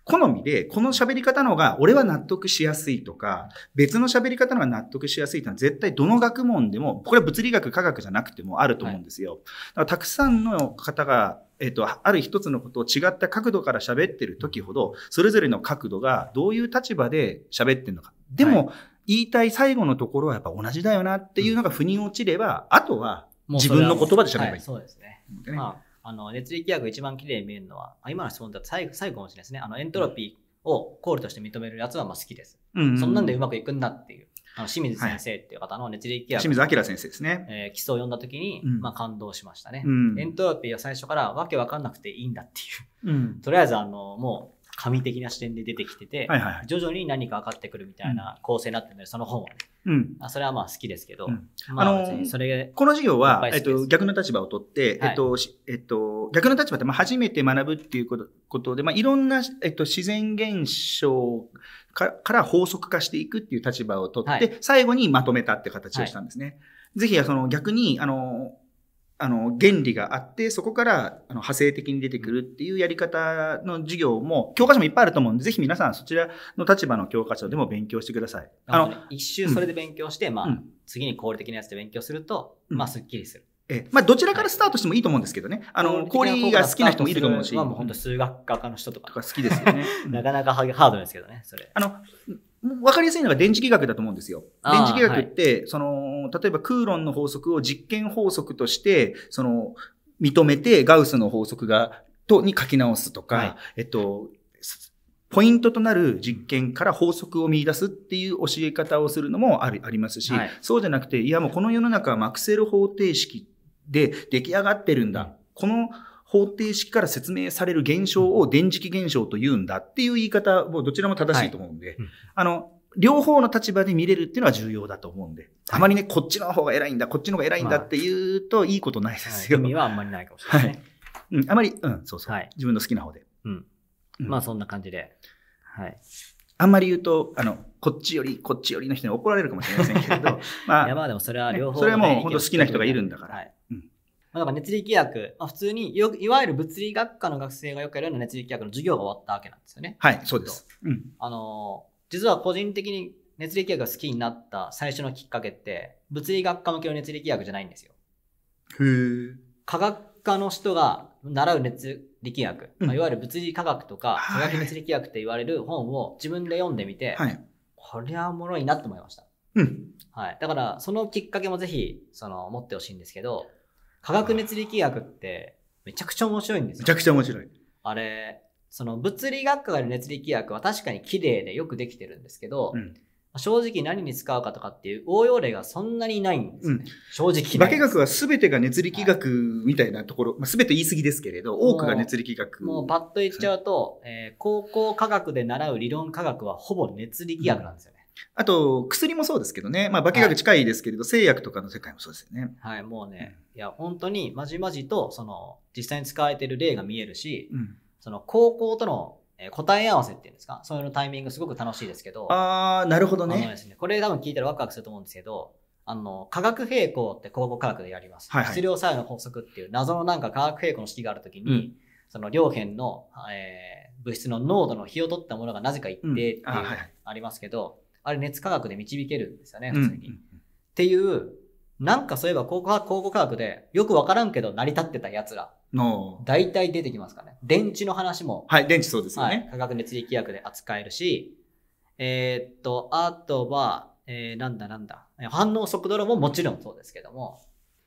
好みで、この喋り方の方が俺は納得しやすいとか、別の喋り方の方が納得しやすいというのは絶対どの学問でも、これは物理学科学じゃなくてもあると思うんですよ。はい、だからたくさんの方が、えっ、と、ある一つのことを違った角度から喋ってる時ほど、それぞれの角度がどういう立場で喋ってるのか。でも、言いたい最後のところはやっぱ同じだよなっていうのが腑に落ちれば、あとは自分の言葉で喋ればいい。はい、そうですね。ねまああの熱力学一番綺麗に見えるのはあ今の質問だと最後最後もしれないですねあのエントロピーをコールとして認めるやつはまあ好きです、うんうんそんなんでうまくいくんだっていうあの清水先生っていう方の熱力学、はい、清水明先生ですね、えー、基礎を読んだ時に、まあ、感動しましたね、うん、エントロピーは最初からわけわかんなくていいんだっていう、うん、とりあえずあのもう神的な視点で出てきてて、はいはい徐々に何か分かってくるみたいな構成になってるので、その本は、ね、うん、あそれはまあ好きですけど、うんまあ、あのそれこの授業は、えっと、逆の立場を取って、はい、えっとえっと、逆の立場ってまあ初めて学ぶっていうことで、まあ、いろんな、えっと、自然現象から法則化していくっていう立場を取って、はい、最後にまとめたって形をしたんですね。はい、ぜひその逆にあのあの、原理があって、そこから、あの、派生的に出てくるっていうやり方の授業も、教科書もいっぱいあると思うんで、ぜひ皆さんそちらの立場の教科書でも勉強してください。あの、一周それで勉強して、うん、まあ、次に効率的なやつで勉強すると、うん、まあ、すっきりする。えまあ、どちらからスタートしてもいいと思うんですけどね。あの、氷が好きな人もいると思うし。まあ、もう本当数学科科の人とか。とか好きですよね。なかなかハードですけどね、それ。あの、わかりやすいのが電磁気学だと思うんですよ。電磁気学って、はい、その、例えばクーロンの法則を実験法則として、その、認めてガウスの法則が、と、に書き直すとか、はい、えっと、ポイントとなる実験から法則を見出すっていう教え方をするのもありありますし、はい、そうじゃなくて、いやもうこの世の中はマクセル方程式で出来上がってるんだ。この方程式から説明される現象を電磁気現象と言うんだっていう言い方もどちらも正しいと思うんで、はいあの、両方の立場で見れるっていうのは重要だと思うんで、あまりね、こっちの方が偉いんだ、こっちの方が偉いんだって言うといいことないですよ。まあはい、意味はあんまりないかもしれない、ね、はい。うん、あまり、うん、そうそう、はい。自分の好きな方で。うん。うん、まあそんな感じで。はい。あんまり言うと、あの、こっちより、こっちよりの人に怒られるかもしれませんけれど、まあ、いやまあでもそれは両方、ね、それはもう本当好きな人がいるんだから。はいだから熱力学、まあ、普通によ、いわゆる物理学科の学生がよくやるような熱力学の授業が終わったわけなんですよね。はい、そうです。うん、あの、実は個人的に熱力学が好きになった最初のきっかけって、物理学科向けの熱力学じゃないんですよ。へ科学科の人が習う熱力学、うん、まあ、いわゆる物理科学とか、科学熱力学って言われる本を自分で読んでみて、はい、こりゃおもろいなと思いました。うん。はい。だから、そのきっかけもぜひ、その、持ってほしいんですけど、科学熱力学ってめちゃくちゃ面白いんですよ。めちゃくちゃ面白い。あれ、その物理学科がある熱力学は確かに綺麗でよくできてるんですけど、うん、正直何に使うかとかっていう応用例がそんなにないんですね。うん、正直化学は全てが熱力学みたいなところ、はい、まあ、全て言い過ぎですけれど、多くが熱力学。もうパッと言っちゃうと、はい、えー、高校科学で習う理論科学はほぼ熱力学なんですよね。あと、薬もそうですけどね。まあ、化学近いですけれど、はい、製薬とかの世界もそうですよね。はい、もうね、うん、いや、本当にまじまじと、その、実際に使われてる例が見えるし、うん、その、高校との答え合わせっていうんですか、そういうのタイミングすごく楽しいですけど。ああ、なるほどね。ねこれ多分聞いたらワクワクすると思うんですけど、あの、化学平衡って高校科学でやります。はい、はい、質量作用の法則っていう謎のなんか化学平衡の式があるときに、うん、その両辺の、えー、物質の濃度の比を取ったものがなぜか一定っていうありますけど、あれ熱科学で導けるんですよね、普通に。うん、っていう、なんかそういえば考古考古科学でよくわからんけど成り立ってた奴ら。大体出てきますかね。電池の話も。はい、電池そうですよね。はい、化学熱力薬で扱えるし、えー、っと、あとは、えー、なんだなんだ。反応速度論ももちろんそうですけども、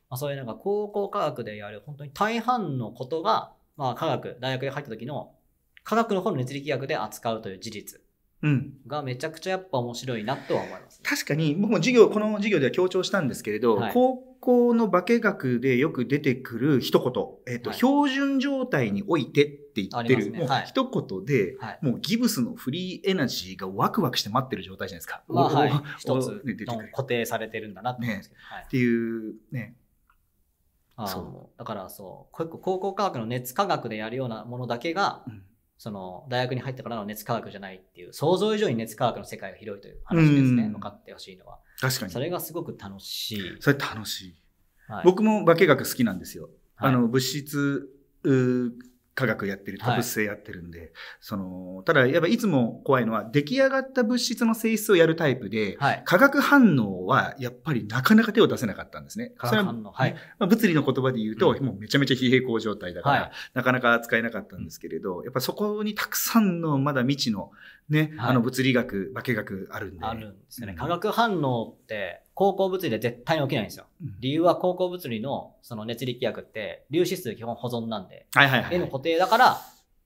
まあ、そういうなんか高校科学でやる本当に大半のことが、まあ科学、大学に入った時の科学の方の熱力学で扱うという事実がめちゃくちゃやっぱ面白いなとは思います、ね、確かに僕も授業この授業では強調したんですけれど、はい、高校の化学でよく出てくる一言、えっ、と、はい、標準状態においてって言ってる、ね、もう一言で、はい、もうギブスのフリーエナジーがワクワクして待ってる状態じゃないですか。はい、一つ固定されてるんだなってねはい、っていうねそうだからそう結構高校科学の熱科学でやるようなものだけが、うんその大学に入ってからの熱科学じゃないっていう想像以上に熱科学の世界が広いという話ですね、分かってほしいのは確かにそれがすごく楽しいそれ楽しい、はい、僕も化学好きなんですよ、はい、あの物質科学やってる多物性やってるんで、はい、その、ただやっぱいつも怖いのは出来上がった物質の性質をやるタイプで、はい、化学反応はやっぱりなかなか手を出せなかったんですね。化学反応。はい。まあ、物理の言葉で言うと、うん、もうめちゃめちゃ非平衡状態だから、はい、なかなか扱えなかったんですけれど、やっぱそこにたくさんのまだ未知のね、あの物理学、化学あるんで。あるんですよね。化学反応って、高校物理で絶対に起きないんですよ。理由は高校物理のその熱力学って粒子数基本保存なんで、はいはいはい、N 固定だから、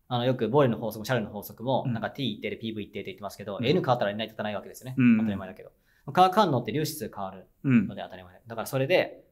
あのよくボールの法則もシャルの法則も、なんか t 一定で pv 一定って言ってますけど、うん、n 変わったら n 立たないわけですよね、うん。当たり前だけど。化学反応って粒子数変わるので当たり前。うん、だからそれで、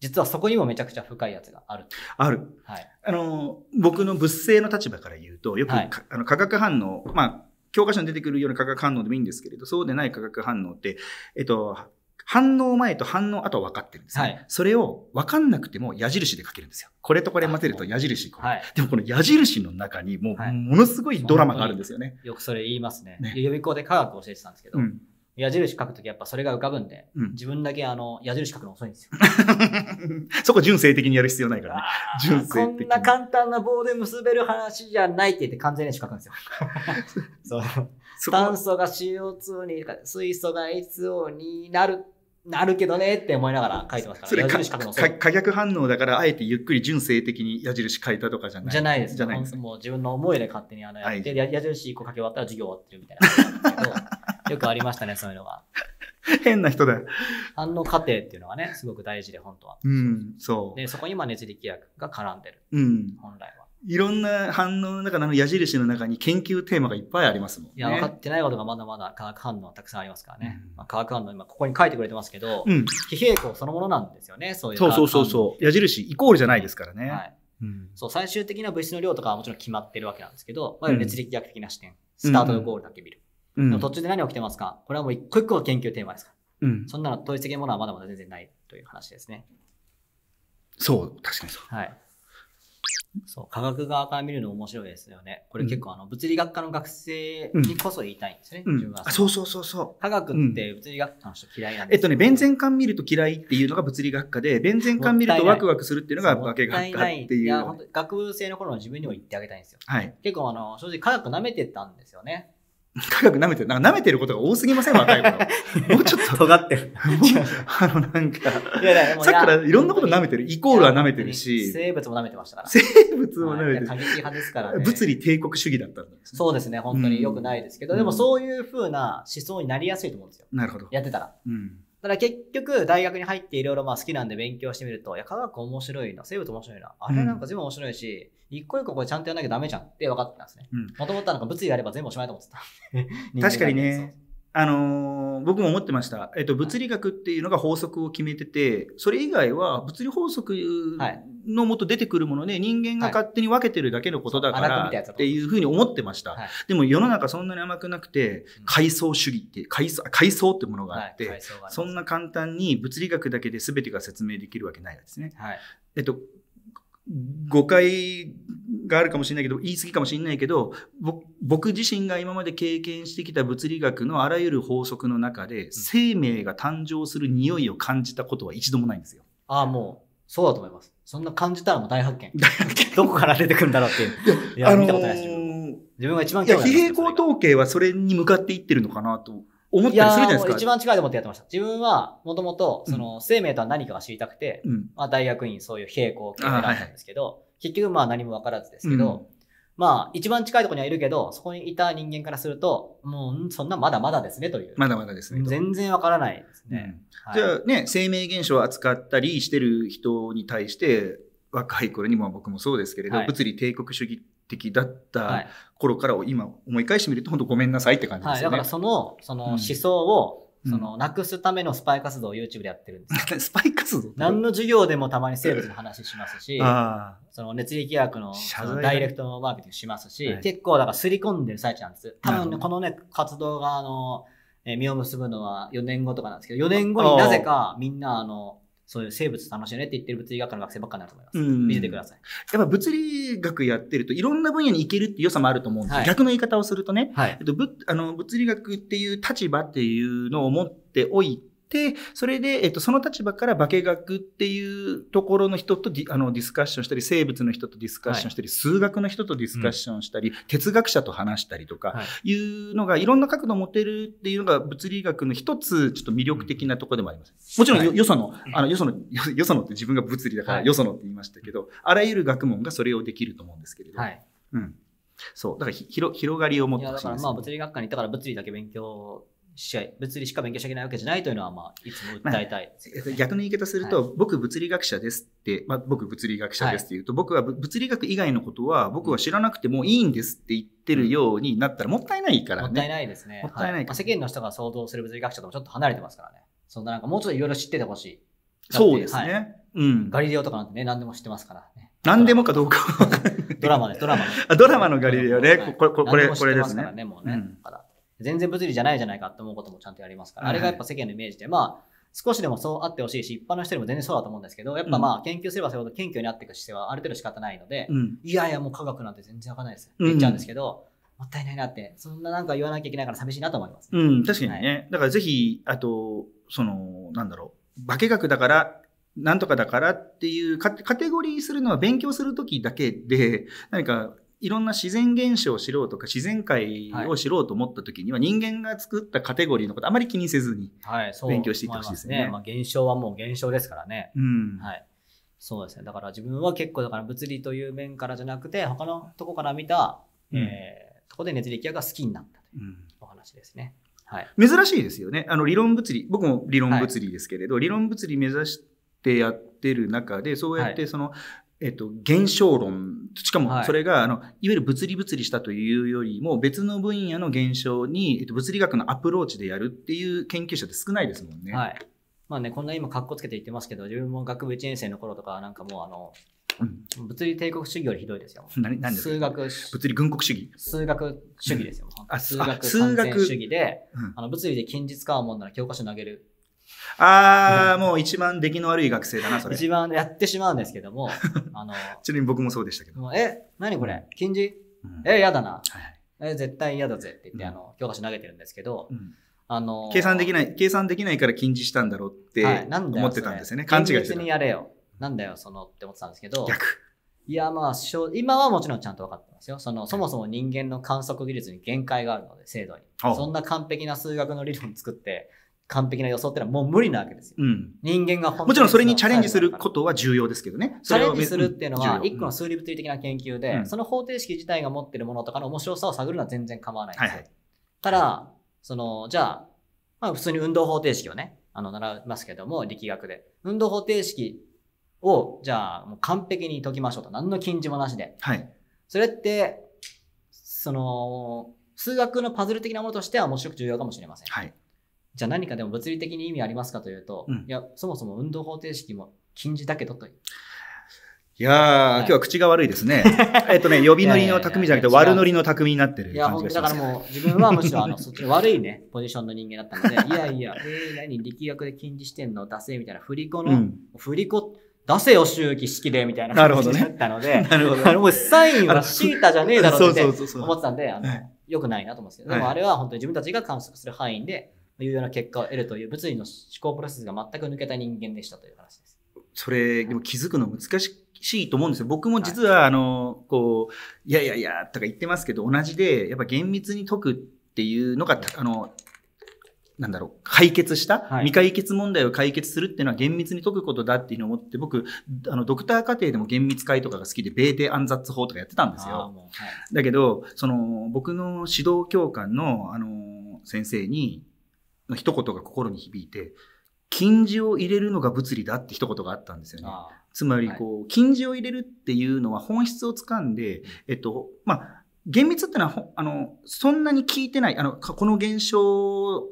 実はそこにもめちゃくちゃ深いやつがある。ある。はい。あの、僕の物性の立場から言うと、よく、はい、あの化学反応、まあ、教科書に出てくるような化学反応でもいいんですけれど、そうでない化学反応って、えっと、反応前と反応後は分かってるんですね、はい、それを分かんなくても矢印で書けるんですよ。これとこれ混ぜると矢印はい、でもこの矢印の中にもうものすごいドラマがあるんですよね。よくそれ言いますね。ね予備校で科学教えてたんですけど、うん矢印書くときやっぱそれが浮かぶんで、うん、自分だけあの矢印書くの遅いんですよ。そこ純正的にやる必要ないからね。純正的こんな簡単な棒で結べる話じゃないって言って完全に書くんですよ。そう 炭素が CO2 に、水素が SO になるなるけどねって思いながら書いてますから。それかか可逆反応だから、あえてゆっくり純正的に矢印書いたとかじゃないじゃないです。じゃないです。もう自分の思いで勝手にあのやって、はい、矢印1個書き終わったら授業終わってるみたいな。よくありましたね、そういうのが。変な人だよ。反応過程っていうのがね、すごく大事で、本当は。うん、そう。で、そこに今、熱力学が絡んでる。うん。本来は。いろんな反応の中の矢印の中に研究テーマがいっぱいありますもんね。いや、分かってないことがまだまだ化学反応たくさんありますからね。うん、まあ、化学反応、今ここに書いてくれてますけど、うん、非平そのものなんですよね、そういうそうそうそうそう。矢印イコールじゃないですからね。はい。うん、そう、最終的な物質の量とかはもちろん決まってるわけなんですけど、まあ、熱力学的な視点、スタートのゴールだけ見る。うん、途中で何起きてますかこれはもう一個一個の研究テーマですから。うん、そんなの統一的なものはまだまだ全然ないという話ですね。そう、確かにそう。はい。そう、科学側から見るの面白いですよね。これ結構あの、物理学科の学生にこそ言いたいんですね、うん、自分は、そうそうそうそう。科学って物理学科の人嫌いなんです、うん、えっとね、弁前観見ると嫌いっていうのが物理学科で、弁前観見るとワクワクするっていうのが化学科っていう、いいや、本当学部生の頃の自分にも言ってあげたいんですよ。はい。結構あの、正直科学舐めてたんですよね。科学舐めてる。なんか舐めてることが多すぎません若い頃。もうちょっと。尖ってる。あの、なんか、いやさっきからいろんなこと舐めてる。イコールは舐めてるし。生物も舐めてましたから。生物も舐めてる。過激派ですから、ね、物理帝国主義だったんです、そうですね。本当に良くないですけど、でもそういうふうな思想になりやすいと思うんですよ。なるほど。やってたら。うん。ただ結局、大学に入っていろいろまあ好きなんで勉強してみると、いや、科学面白いな、生物面白いな、あれなんか全部面白いし、一個一個これちゃんとやんなきゃダメじゃんって分かったんですね。もともとなんか物理やれば全部おしまいと思ってた。確かにね。あのー、僕も思ってました。えっと、物理学っていうのが法則を決めてて、それ以外は物理法則のもと出てくるもので、人間が勝手に分けてるだけのことだからっていうふうに思ってました。でも世の中そんなに甘くなくて、階層主義って、階層、階層ってものがあって、そんな簡単に物理学だけで全てが説明できるわけないですね。えっと、誤解があるかもしれないけど、言い過ぎかもしれないけど、僕自身が今まで経験してきた物理学のあらゆる法則の中で、生命が誕生する匂いを感じたことは一度もないんですよ。ああ、もう、そうだと思います。そんな感じたらもう大発見。大発見。どこから出てくるんだろうっていう。いや、見たことないです自分が一番興味ある。いや、非平行統計はそれに向かっていってるのかなと思ったりするじゃないですか。一番近いと思ってやってました。自分は、もともと、その、生命とは何かが知りたくて、うん、まあ、大学院、そういう並行を決められたんですけど、はい、結局、まあ、何もわからずですけど、うん、まあ、一番近いところにはいるけど、そこにいた人間からすると、もう、そんなまだまだですね、という。まだまだですね。全然わからないですね。うんはい、じゃあ、ね、生命現象を扱ったりしてる人に対して、若い頃にも僕もそうですけれど、はい、物理帝国主義的だった頃からを今思い返してみると本当ごめんなさいって感じですね。はい、だからそのその思想を、その、なくすためのスパイ活動を YouTube でやってるんです、うん、スパイ活動何の授業でもたまに生物の話しますし、その熱力学ののダイレクトのマーケティングしますし、はい、結構だから刷り込んでる最中なんです。多分、ね、このね、活動があの、え実を結ぶのは4年後とかなんですけど、4年後になぜかみんなあの、そういう生物楽しいねって言ってる物理学科の学生ばっかになると思います。見ててください。やっぱ物理学やってるといろんな分野に行けるって良さもあると思うんです、はい、逆の言い方をするとね、はい、えっと、ぶあの物理学っていう立場っていうのを持っておいて、で、、それで、えっと、その立場から化学っていうところの人とディあのディスカッションしたり、生物の人とディスカッションしたり、はい、数学の人とディスカッションしたり、うん、哲学者と話したりとか、いうのが、いろんな角度を持てるっていうのが物理学の一つ、ちょっと魅力的なところでもあります。もちろんよ、よその、あの、よその、よそのって自分が物理だから、よそのって言いましたけど、あらゆる学問がそれをできると思うんですけれどはい、うん。そう。だからひ広、広がりを持ってほしいです、ね、だからまあ物理学科に行ったから物理だけ勉強試合物理しか勉強しなきゃいけないわけじゃないというのは、まあ、いつも訴えたい、まあ、逆の言い方すると、はい、僕物理学者ですって、まあ、僕物理学者ですって言うと、はい、僕は物理学以外のことは僕は知らなくてもいいんですって言ってるようになったらもったいないからね。もったいないですね。もったいない、はいまあ、世間の人が想像する物理学者ともちょっと離れてますからね。そんななんかもうちょっといろいろ知っててほしい。そうですね。うん、ガリレオとかなんてね、何でも知ってますから、ね。何でもかどうかドラマです、ドラマでドラマのガリレオね。これ、これ、これですね。ね、もうね。うん、から全然物理じゃないじゃないかと思うこともちゃんとやりますから、あれがやっぱ世間のイメージで、まあ、少しでもそうあってほしいし、一般の人にも全然そうだと思うんですけど、やっぱまあ、研究すればそれほど謙虚になっていく姿勢はある程度仕方ないので、うん、いやいや、もう科学なんて全然わかんないです。言っちゃうんですけど、もったいないなって、そんななんか言わなきゃいけないから寂しいなと思います、うん、確かにね。はい、だからぜひ、あと、その、なんだろう、化学だから、なんとかだからっていうカテゴリーするのは勉強するときだけで、何かいろんな自然現象を知ろうとか自然界を知ろうと思った時には、人間が作ったカテゴリーのことあまり気にせずに勉強していってほしいですね。はい、ま、ね、まあ、現象はもう現象ですからね。うん、はい。そうですね。だから自分は結構だから物理という面からじゃなくて他のとこから見た、うん、えー、とこで熱力学が好きになったというお話ですね。うん、はい、珍しいですよね。あの理論物理、僕も理論物理ですけれど、はい、理論物理目指してやってる中で、そうやってその、はい、えっと、現象論、しかもそれが、はい、あのいわゆる物理物理したというよりも別の分野の現象に、えっと、物理学のアプローチでやるっていう研究者って少ないですもんね。はい、まあね、こんな今かっこつけて言ってますけど自分も学部1年生の頃とかなんかもうあのうん、物理帝国主義よりひどいですよ。何何ですか数学物理軍国主義数学主義ですよ。うん、数学数学主義で、うん、あの物理で近日かをもんなら教科書投げるああ、もう一番出来の悪い学生だな、それ。一番やってしまうんですけども、あの、ちなみに僕もそうでしたけど。え、何これ禁止、うん、え、嫌だな。はい、え、絶対嫌だぜって言って、うん、あの、教科書投げてるんですけど、うんあの計算できない、計算できないから禁止したんだろうって、はい、なん思ってたんですよね。勘違いして別にやれよ。なんだよ、そのって思ってたんですけど。逆。いや、まあ、今はもちろんちゃんと分かってますよ。その、そもそも人間の観測技術に限界があるので、精度に。そんな完璧な数学の理論作って、完璧な予想ってのはもう無理なわけですよ。うん、人間がもちろんそれにチャレンジすることは重要ですけどね。チャレンジするっていうのは、一個の数理物理的な研究で、うん、その方程式自体が持ってるものとかの面白さを探るのは全然構わないですはいはい、ただ、その、じゃあ、まあ普通に運動方程式をね、あの、習いますけども、力学で。運動方程式を、じゃあ、もう完璧に解きましょうと。何の禁じもなしで。はい。それって、その、数学のパズル的なものとしては面白く重要かもしれません。はい。じゃあ何かでも物理的に意味ありますかというと、うん、いや、そもそも運動方程式も禁じだけどという。いやー、はい、今日は口が悪いですね。えっとね、呼び乗りの匠じゃなくて、悪乗りの匠になってる感じがします。いや、だからもう、自分はむしろ、あの、そっちの悪いね、ポジションの人間だったので、いやいや、えー、何、力学で禁じしてんの、出せ、みたいな、振り子の、うん、振り子、出せよ、周期式で、みたいな感じだったので、なるほど、ね。なるほど。サインはシータじゃねえだろうって思ってたんで、あの、よくないなと思うんですけど、でもあれは本当に自分たちが観測する範囲で、いうような結果を得るという物理の思考プロセスが全く抜けた人間でしたという話です。それ、でも気づくの難しいと思うんですよ。僕も実は、あの、こう、いやいやいやとか言ってますけど、同じで、やっぱ厳密に解くっていうのが、あの、なんだろう、解決した、未解決問題を解決するっていうのは厳密に解くことだっていうのを思って、僕、あの、ドクター課程でも厳密解とかが好きで、米帝暗殺法とかやってたんですよ。はい、だけど、その、僕の指導教官の、あの、先生に、の一言が心に響いて禁じを入れるのが物理だって一言があったんですよね。つまりこう、禁じを入れるっていうのは本質をつかんで、えっとまあ、厳密ってのはあのそんなに効いてないあのこの現象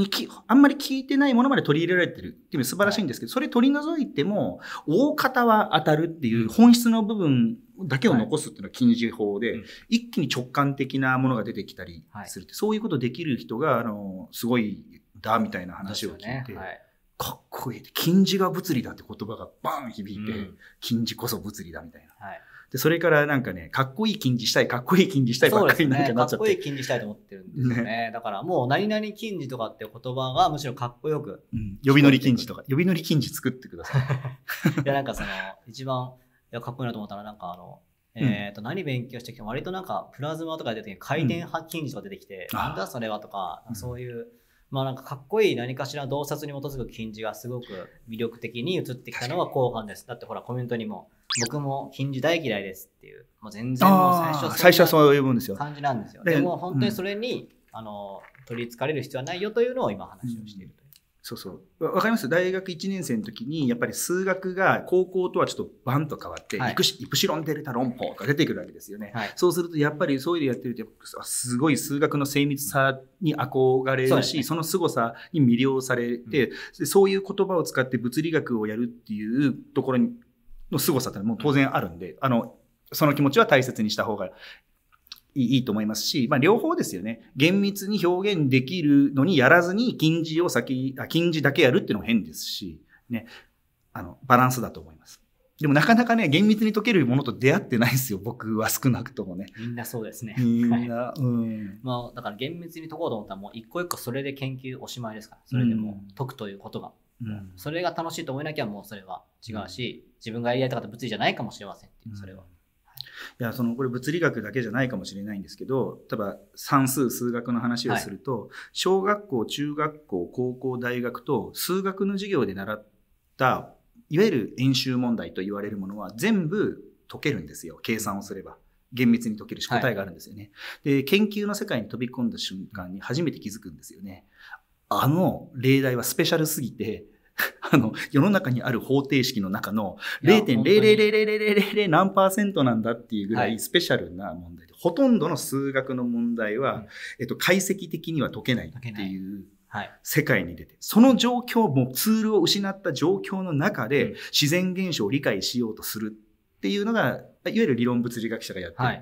にきあんまり聞いてないものまで取り入れられてるっていうのは素晴らしいんですけど、それ取り除いても、大方は当たるっていう本質の部分だけを残すっていうのは禁止法で、一気に直感的なものが出てきたりするって、そういうことできる人が、あの、すごいだ、みたいな話を聞いて。かっこいい。禁止が物理だって言葉がバン響いて、禁止こそ物理だみたいな。はいで、それからなんかね、かっこいい金利したい、かっこいい金利したいばっかりなんかなっちゃって。ね、かっこいい金利したいと思ってるんですよね。ねだからもう、何々金利とかって言葉がむしろかっこよく、うん。呼び乗り金利とか、呼び乗り金利作ってください。いや、なんかその、一番、いや、かっこいいなと思ったら、なんかあの、えっ、ー、と、何勉強してきても、割となんか、プラズマとか出てきて、回転発禁利とか出てきて、うん、なんだそれはとか、そういう、まあなんかかっこいい何かしら洞察に基づく禁字がすごく魅力的に映ってきたのは後半です。だってほらコメントにも僕も真珠大嫌いですっていう、もう全然もう最初最初はそういうもんですよ。感じなんですよ。でも本当にそれに、うん、あの取りつかれる必要はないよというのを今話をしているという。うんそうそう。わかります大学1年生の時に、やっぱり数学が高校とはちょっとバンと変わって、はい、イプシロンデルタ論法が出てくるわけですよね。はい、そうすると、やっぱりそういうのやってると、すごい数学の精密さに憧れるし、そ、ね,、その凄さに魅了されて、うん、そういう言葉を使って物理学をやるっていうところにの凄さってもう当然あるんで、あの、その気持ちは大切にした方がいいと思いますし、まあ、両方ですよね。厳密に表現できるのにやらずに禁止を先、あ禁止だけやるっていうのも変ですし、ね。あの、バランスだと思います。でもなかなかね、厳密に解けるものと出会ってないですよ。僕は少なくともね。みんなそうですね。みんな、はい、うん。まあ、だから厳密に解こうと思ったらもう一個一個それで研究おしまいですから。それでも解くということが。うんうん、それが楽しいと思えなきゃもうそれは違うし、自分がやりたかった物理じゃないかもしれませんっていうそれは。いやそのこれ物理学だけじゃないかもしれないんですけど例えば算数数学の話をすると、はい、小学校中学校高校大学と数学の授業で習ったいわゆる演習問題と言われるものは全部解けるんですよ計算をすれば。厳密に解けるし答えがあるんですよね、はい、で研究の世界に飛び込んだ瞬間に初めて気づくんですよねあの例題はスペシャルすぎて あの、世の中にある方程式の中の0 0 0 0 0 0何パーセントなんだっていうぐらいスペシャルな問題で、はい、ほとんどの数学の問題は、うん、えっと、解析的には解けないっていうはい、世界に出て、その状況もツールを失った状況の中で自然現象を理解しようとするっていうのが、いわゆる理論物理学者がやってる。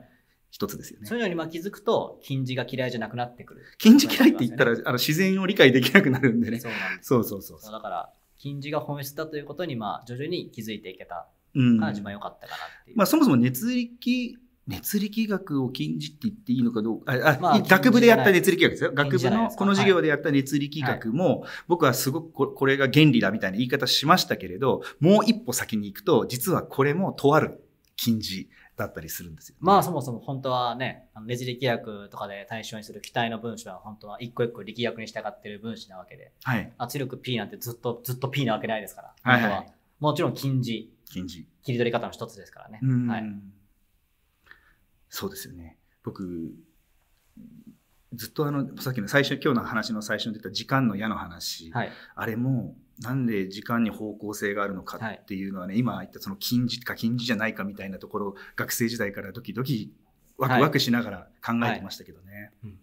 一つですよね、はい。そういうのにまあ気づくと、近似が嫌いじゃなくなってくる、禁近似嫌いって言ったら、あの自然を理解できなくなるんでね。そうなんです。そうそうそうそう。だから、金字が本質だということに、まあ、徐々に気づいていけたが一番良かったかなっていう。まあ、そもそも熱力熱力学を禁じって言っていいのかどうか、あ、まあ、学部でやった熱力学ですよ。学部のこの授業でやった熱力学も、はい、僕はすごくこれが原理だみたいな言い方しましたけれど、もう一歩先に行くと、実はこれもとある禁じだったりするんですよ。まあそもそも本当はね、あのねじ力約とかで対象にする期体の分子は本当は一個一個力学に従ってる分子なわけで、はい、圧力 P なんてずっとずっと P なわけないですから、はいはい、本当はもちろん近似、近似切り取り方の一つですからね。うんはい、そうですよね。僕、ずっとあの、さっきの最初、今日の話の最初に出た時間の矢の話、はい、あれも、なんで時間に方向性があるのかっていうのはね、はい、今言ったその禁じか禁じじゃないかみたいなところ学生時代からドキドキワクワクしながら考えてましたけどね、はいはい、うん、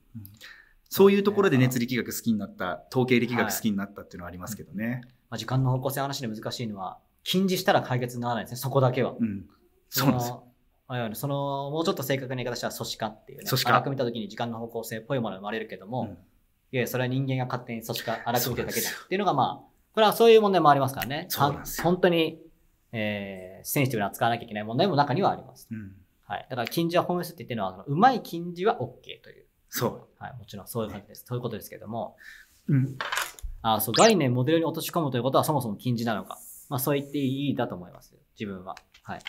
そういうところで熱力学好きになった統計力学好きになったっていうのはありますけどね、まあ、時間の方向性話で難しいのは禁じしたら解決にならないですねそこだけは、うん、そうなんですよそのもうちょっと正確な言い方したら組織化っていうね組織化く見た時に時間の方向性っぽいものが生まれるけども、うん、いやそれは人間が勝手に組織化荒く見ただけだっていうのがまあこれはそういう問題もありますからね。そうなんです本当に、えー、センシティブに扱わなきゃいけない問題も中にはあります。うん、はい。だから禁止は本質って言ってるのは、うまい禁止は OK という。そう。はい。もちろんそういう感じです。ね、そういうことですけども。うん。あそう、概念、モデルに落とし込むということはそもそも禁止なのか。まあそう言っていいだと思います。自分は。はい。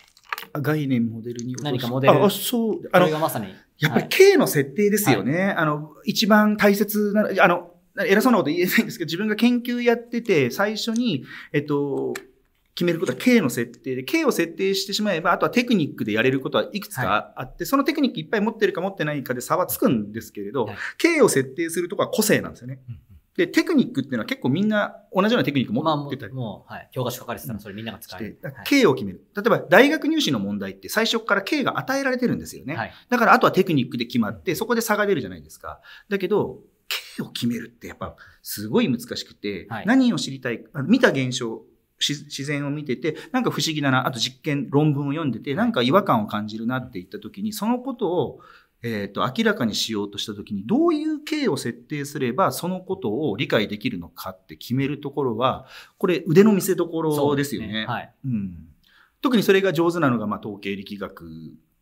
概念、モデルに落とし込む。何かモデル。あ、そう。あの、れがまさに。やっぱり K の設定ですよね。はい、あの、一番大切な、あの、偉そうなこと言えないんですけど、自分が研究やってて、最初に、えっと、決めることは K の設定で、K を設定してしまえば、あとはテクニックでやれることはいくつかあって、はい、そのテクニックいっぱい持ってるか持ってないかで差はつくんですけれど、はい、K を設定するとこは個性なんですよね。うんで、テクニックっていうのは結構みんな同じようなテクニック持ってたり。まあ、もう、はい。教科書書かれてたらそれみんなが使える。う K を決める。例えば、大学入試の問題って最初から K が与えられてるんですよね。はい、だから、あとはテクニックで決まって、そこで差が出るじゃないですか。だけど、何を決めるってやっぱすごい難しくて、はい、何を知りたいあの見た現象自然を見てて、なんか不思議だな、あと実験、論文を読んでて、なんか違和感を感じるなって言った時に、そのことを、えっ、ー、と、明らかにしようとした時に、どういう経緯を設定すれば、そのことを理解できるのかって決めるところは、これ腕の見せ所ですよね。うん特にそれが上手なのが、まあ、統計力学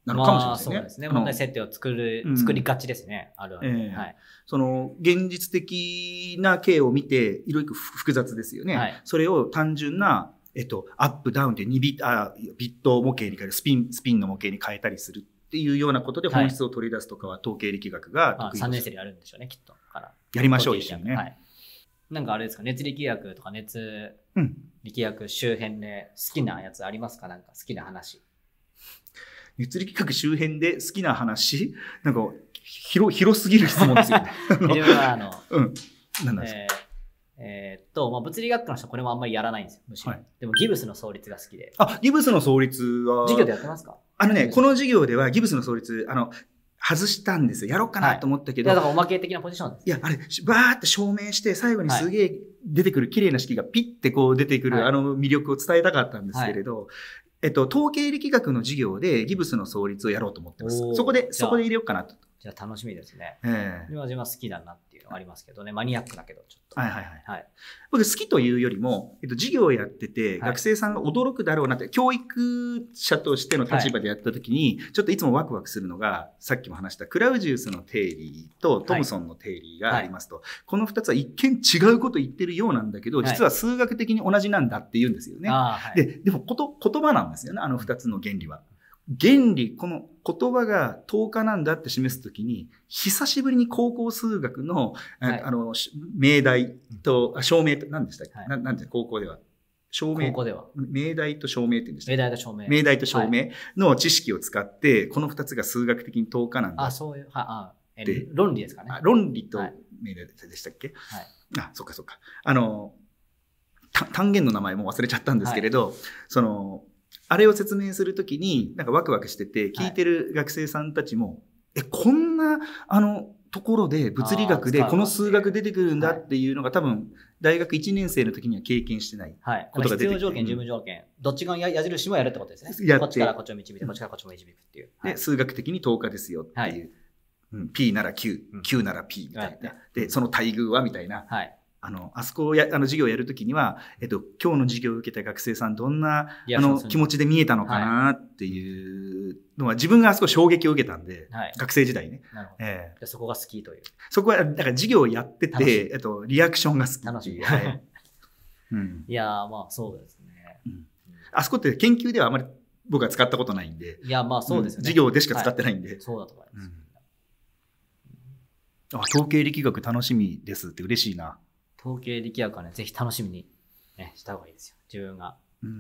なのかもしれないですね。まあ、そうですね。問題設定を作る、うん、作りがちですね。あるわけ、えー、はい。その、現実的な経を見て、いろいろ複雑ですよね。はい、それを単純な、えっと、アップダウンで2ビット、あ、ビット模型に変える、スピン、スピンの模型に変えたりするっていうようなことで本質を取り出すとかは統計力学が得意です、はい、3年生でやるんでしょうね、きっと。からやりましょう、一緒にね。はい。なんかあれですか、熱力学とか熱力学周辺で好きなやつありますかなんか好きな話。ゆつり企画周辺で好きな話、なんか、広、広すぎる質問ですよね。自分はあの、うん。なんですか、えーっと、まあ、物理学科の人これもあんまりやらないんですよ、むしろ。はい、でもギブスの創立が好きで。あ、ギブスの創立は。授業でやってますかあのね、この授業ではギブスの創立、あの、外したんですよ。やろうかなと思ったけど。はい、だからおまけ的なポジションです。いや、あれ、バーって証明して、最後にすげえ出てくる綺麗な式がピッてこう出てくる、はい、あの魅力を伝えたかったんですけれど、えっと、統計力学の授業でギブスの創立をやろうと思ってます。そこで、そこで入れようかなと。いや楽しみですね。ええー。は好きだなっていうのはありますけどね、マニアックだけど、ちょっと。はいはいはい。はい、僕、好きというよりも、えっと、授業をやってて、学生さんが驚くだろうなって、はい、教育者としての立場でやったときに、はい、ちょっといつもワクワクするのが、さっきも話したクラウジウスの定理とトムソンの定理がありますと、この2つは一見違うこと言ってるようなんだけど、実は数学的に同じなんだって言うんですよね。ででもこと、言葉なんですよね、あの二つの原理は。原理、この言葉が10日なんだって示すときに、久しぶりに高校数学の、はい、あの、命題と、証明と、何でしたっけ、はい、なんで高校では。証明。高校では。命題と証明って言うんでしたっけ命題と証明。命題と証明の知識を使って、はい、この2つが数学的に10日なんだ。あ、そういう、は、あ、えー、論理ですかね。論理と命題でしたっけ、はい、あ、そっかそっか。あの、単元の名前も忘れちゃったんですけれど、その、あれを説明するときに、なんかワクワクしてて、聞いてる学生さんたちも、はい、え、こんな、あの、ところで物理学でこの数学出てくるんだっていうのが多分大学1年生の時には経験してないことが出てきて、はい、必要条件、事務条件、どっちが矢印もやるってことですね。こっちからこっちを導いて、こっちからこっちも導くっていう。はい、で数学的に10日ですよっていう。はいうん、P なら Q、Q なら P みたいな、で、その待遇はみたいな、はい、あの、あそこをや、あの、授業をやるときには、えっと、今日の授業を受けた学生さん、どんな、あの、気持ちで見えたのかなっていうのは、自分があそこ衝撃を受けたんで、はい、学生時代ね。なるほど。えそこが好きという。そこは、だから授業をやってて、えっと、リアクションが好き楽しい。はい。うん、いやまあ、そうですね、うん。あそこって研究ではあまり僕は使ったことないんで。いや、まあ、そうですね、うん、授業でしか使ってないんで。はい、そうだと思います。あ、統計力学楽しみですって嬉しいな。統計力学はね、ぜひ楽しみに、ね、した方がいいですよ。自分が。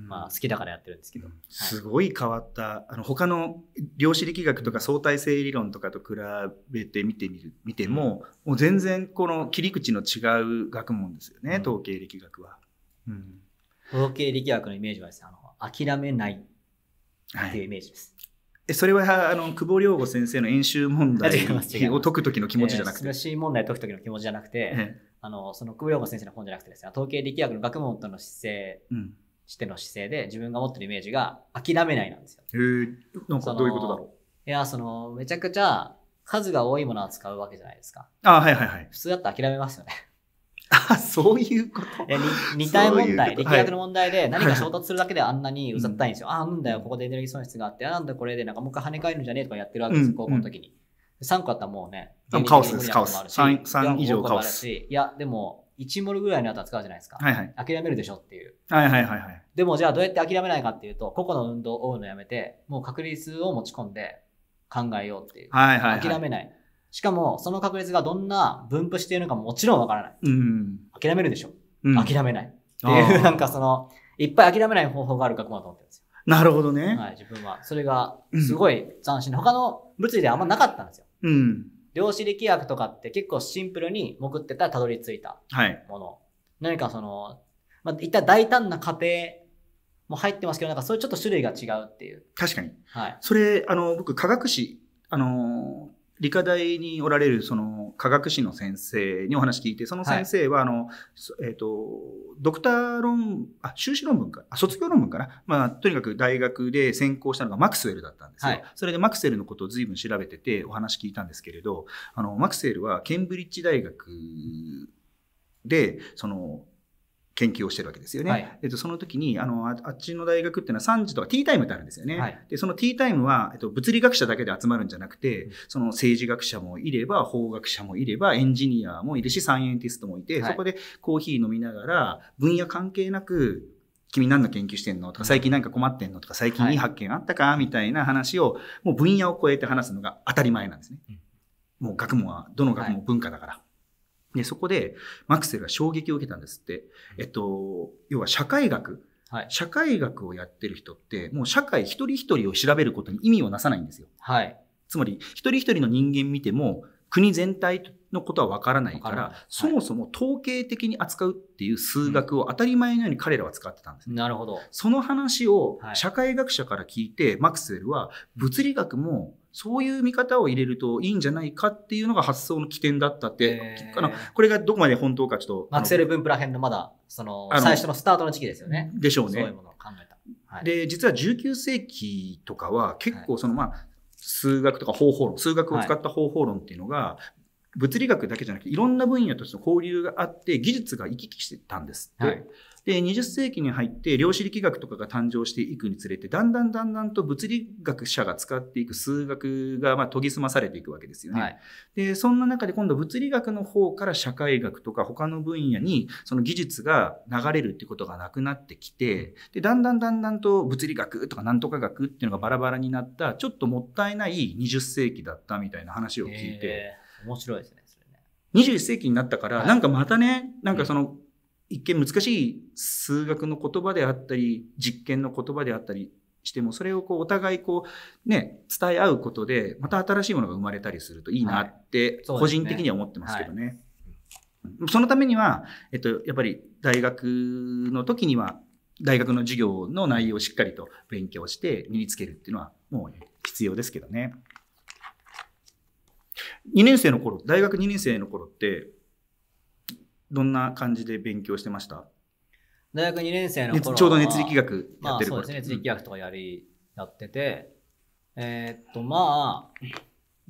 まあ、好きだからやってるんですけど、すごい変わったあの他の量子力学とか相対性理論とかと比べて見てみる見てもうん、もう全然この切り口の違う学問ですよね、うん、統計力学は、統計力学のイメージはですねあの諦めないっていうイメージです、はいえそれはあの久保良吾先生の演習問題を解く時の気持ちじゃなくて。しい問題解く時の気持ちじゃなくて、あのその久保龍子先生の本じゃなくてですね統計力学の学問との姿勢、うんしての姿勢で自分が持ってるイメージが諦めないなんですよ。へえ、なんかどういうことだろういや、その、めちゃくちゃ数が多いものを使うわけじゃないですか。あはいはいはい。普通だったら諦めますよね。あそういうことえ二体問題、力学の問題で何か衝突するだけであんなにうざったいんですよ。はい、ああ、なんだよ、ここでエネルギー損失があって、あなんだこれで、なんかもう一回跳ね返るんじゃねえとかやってるわけですよ、高校の時に。3個あったらもうね、カオスです、カオス。3, 3以上カオス。いや、でも、1モルぐらいのやつは使うじゃないですか。はいはい。諦めるでしょっていう。はいはいはいはい。でも、じゃあどうやって諦めないかっていうと、個々の運動を追うのやめて、もう確率を持ち込んで考えようっていう。はいはい、はい、諦めない。しかも、その確率がどんな分布しているのかももちろんわからない。うん。諦めるでしょ。うん、諦めない。っていう、なんかその、いっぱい諦めない方法がある学問だと思ってるんですよ。なるほどね。はい、自分は。それが、すごい斬新な。他の物理ではあんまなかったんですよ。うん。量子力学とかって結構シンプルに潜ってたらたどり着いたもの。はい、何かその、まあ、一体大胆な過程も入ってますけど、なんかそういうちょっと種類が違うっていう。確かに。はい。それ、あの、僕、科学史、あの、理科大におられるその科学誌の先生にお話聞いて、その先生は、あの、はい、えっ、ー、と、ドクター論、あ、修士論文か、あ、卒業論文かな。まあ、とにかく大学で専攻したのがマクスウェルだったんですよ。はい、それでマクスウェルのことを随分調べててお話聞いたんですけれど、あの、マクセルはケンブリッジ大学で、その、研究をしてるわけですよね。はい、えっと、その時に、あの、あっちの大学っていうのは3時とかティータイムってあるんですよね。はい、で、そのティータイムは、えっと、物理学者だけで集まるんじゃなくて、その政治学者もいれば、法学者もいれば、エンジニアもいるし、サイエンティストもいて、そこでコーヒー飲みながら、分野関係なく、君何の研究してんのとか、最近何か困ってんのとか、最近いい発見あったかみたいな話を、もう分野を超えて話すのが当たり前なんですね。もう学問は、どの学問文化だから。で、そこで、マクセルは衝撃を受けたんですって。えっと、要は社会学。はい、社会学をやってる人って、もう社会一人一人を調べることに意味をなさないんですよ。はい。つまり、一人一人の人間見ても、国全体のことは分からないから、はい、そもそも統計的に扱うっていう数学を当たり前のように彼らは使ってたんです、ね、なるほど。その話を社会学者から聞いて、マクセルは物理学もそういう見方を入れるといいんじゃないかっていうのが発想の起点だったって、あのこれがどこまで本当かちょっと。マクセル・分布ら辺のまだ、その、最初のスタートの時期ですよね。でしょうね。そういうものを考えた。はい、で、実は19世紀とかは結構その、はい、まあ、数学とか方法論、数学を使った方法論っていうのが、はい、物理学だけじゃなくて、いろんな分野としての交流があって、技術が行き来してたんですって。はいで、20世紀に入って量子力学とかが誕生していくにつれて、だんだんだんだんと物理学者が使っていく数学が、ま研ぎ澄まされていくわけですよね。はい、で、そんな中で今度物理学の方から社会学とか他の分野にその技術が流れるってことがなくなってきて、で、だんだんだんだんと物理学とかなんとか学っていうのがバラバラになった、ちょっともったいない20世紀だったみたいな話を聞いて。面白いですね。21世紀になったから、なんかまたね、なんかその一見難しい数学の言葉であったり、実験の言葉であったりしても、それをこうお互いこう、ね、伝え合うことで、また新しいものが生まれたりするといいなって、個人的には思ってますけどね。そそのためには、えっと、やっぱり大学の時には、大学の授業の内容をしっかりと勉強して身につけるっていうのは、もう必要ですけどね。2年生の頃、大学2年生の頃って、どんな感じで勉強してました大学2年生の頃ちょうど熱力学やってる頃、まあ、そうですね熱力学とかやり、やっててえー、っとまあ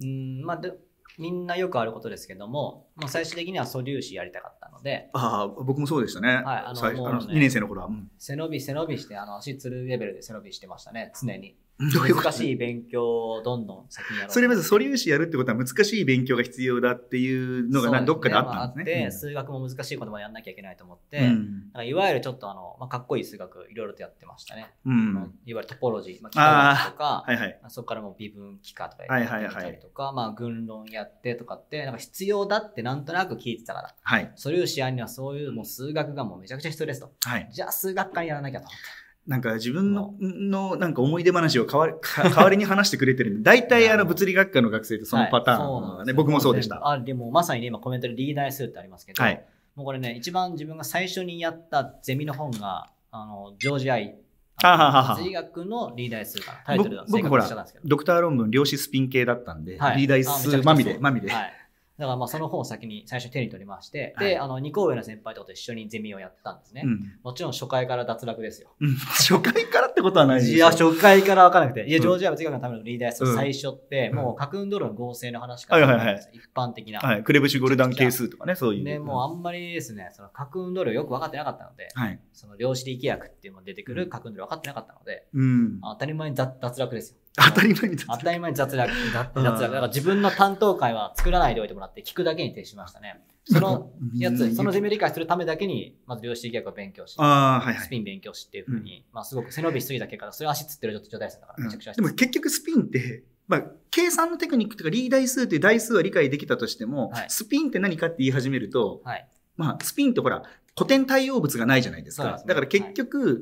うんまあでみんなよくあることですけども、まあ、最終的には素粒子やりたかったので。ああ、僕もそうでしたね。はい、あの、ね、2年生の頃は。背伸び背伸びして、あの、足つるレベルで背伸びしてましたね、常に。難しい勉強をどんどん先にやろう。それまず素粒子やるってことは難しい勉強が必要だっていうのがどっかであったんですね。まあ、あって、数学も難しいこともやんなきゃいけないと思って、うん、かいわゆるちょっとあの、まあ、かっこいい数学いろいろとやってましたね。うん、いわゆるトポロジー、まあ、とか、はいはい、そこからも微分幾何とかやったりとか、まあ、群論やってとかって、なんか必要だってなんとなく聞いてたから、はい、素粒子やるにはそういうもう数学がもうめちゃくちゃ必要ですと。はい、じゃあ数学科にやらなきゃと思って。なんか自分ののなんか思い出話を代わ 代わりに話してくれてるんで、大体あの物理学科の学生ってそのパターン、はい、ね、僕もそうでした。あでもまさに、ね、今コメントでリーダー数ってありますけど、はい、もうこれね、一番自分が最初にやったゼミの本が、あのジョージ・アイ。物理学のリーダー S がタイトルど。僕ほら、ドクター論文量子スピン系だったんで、はい、リーダー数まみれ、まみれ。はいだからまあその本を先に最初手に取りまして、はい、で、あの、二個上の先輩と一緒にゼミをやったんですね。うん、もちろん初回から脱落ですよ。うん、初回からってことはないでょいや、初回から分からなくて。いや、ジョージア哲学のためのリーダース最初って、もう核運動量の合成の話から、はいはいはい、一般的な。はい、クレブシュゴルダン係数とかね、そういう。ね、もうあんまりですね、その核運動量よく分かってなかったので、はい、その量子力学っていうのが出てくる核運動量分かってなかったので、うん、当たり前に脱落ですよ。当たり前に雑落。当たり前に雑落。雑落。だから自分の担当会は作らないでおいてもらって、聞くだけに徹しましたね。そのやつ、そのゼミ理解するためだけに、まず量子力学を勉強し、あはいはい、スピン勉強しっていうふうに、まあすごく背伸びしすぎた結果、それ足つってる状態ったから、めちゃくちゃ、うん、でも結局スピンって、まあ、計算のテクニックとか、リーダイ数という台数は理解できたとしても、はい、スピンって何かって言い始めると、はい、まあ、スピンってほら、古典対応物がないじゃないですか。すね、だから結局、はい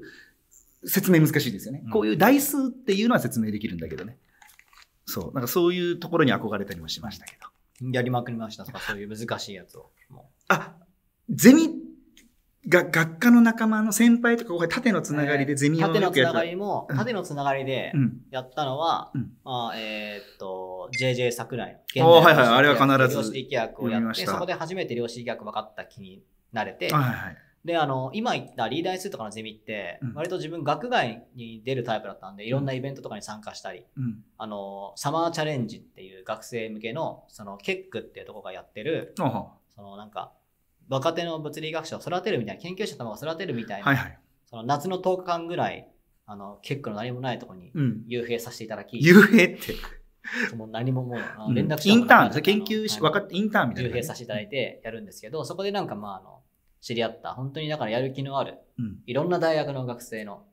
説明難しいですよね。こういう台数っていうのは説明できるんだけどね。そう。なんかそういうところに憧れたりもしましたけど。やりまくりましたとか、そういう難しいやつを。あ、ゼミが学科の仲間の先輩とか後縦のつながりでゼミを、えー、縦のつながりも、うん、縦のつながりでやったのは、うん、まあ、えー、っと JJ 桜井あ現はいはいあれは必ず量子力学をやってそこで初めて量子力学分かった気になれて、はいはい、で、あの、今言ったリーダー数とかのゼミって、割と自分学外に出るタイプだったんで、いろんなイベントとかに参加したり、あの、サマーチャレンジっていう学生向けの、その、ケックっていうとこがやってる、そのなんか、若手の物理学者を育てるみたいな、研究者様を育てるみたいな、その夏の10日間ぐらい、あの、結構何もないとこに、幽閉させていただき。幽閉って。もう何ももう、連絡し、インターン、研究し、分かって、インターンみたいな、幽閉させていただいてやるんですけど、そこでなんかまあ、あの、知り合った、本当にだからやる気のある、いろんな大学の学生の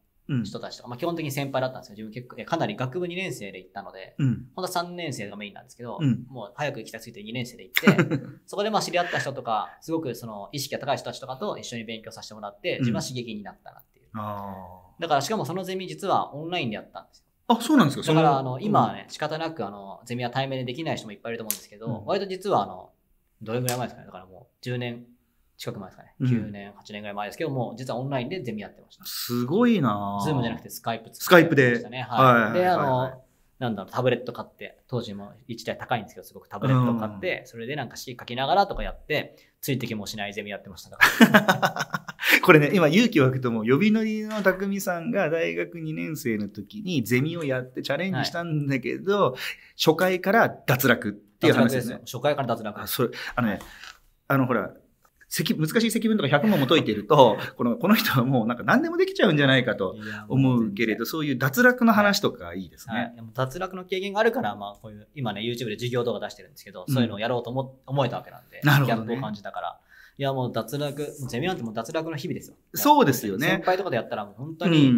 人たちとか、まあ、基本的に先輩だったんですよ。自分結構、かなり学部2年生で行ったので、うん、本当は3年生がメインなんですけど、うん、もう早く行きたすぎて2年生で行って、そこでまあ知り合った人とか、すごくその意識が高い人たちとかと一緒に勉強させてもらって、自分は刺激になったなっていう。うん、だからしかもそのゼミ実はオンラインでやったんですよ。あ、そうなんですかだからあの今はね、仕方なくあのゼミは対面でできない人もいっぱいいると思うんですけど、割と実はあの、どれぐらい前ですかねだからもう10年近く前ですかね、9年、8年ぐらい前ですけども、実はオンラインでゼミやってました。すごいなズームじゃなくてスカイプ、ね、スカイプで。はい。で、あの、はいはいなんだろう、タブレット買って、当時も1台高いんですけど、すごくタブレット買って、うん、それでなんか詩書きながらとかやって、ついてきもしないゼミやってましたから。これね、今勇気湧くとも呼び乗りの匠さんが大学2年生の時にゼミをやってチャレンジしたんだけど、はい、初回から脱落っていう話ですね。す初回から脱落。それ、あのね、あのほら、難しい積分とか100問も解いてると、この、この人はもうなんか何でもできちゃうんじゃないかと思うけれど、そういう脱落の話とかいいですね。はい、脱落の経験があるから、まあこういう、今ね、YouTube で授業動画出してるんですけど、そういうのをやろうと思,、思えたわけなんで、なるほど、ね、逆を感じたから。いやもう脱落、もうゼミなんてもう脱落の日々ですよ。そうですよね。先輩とかでやったらもう本当に、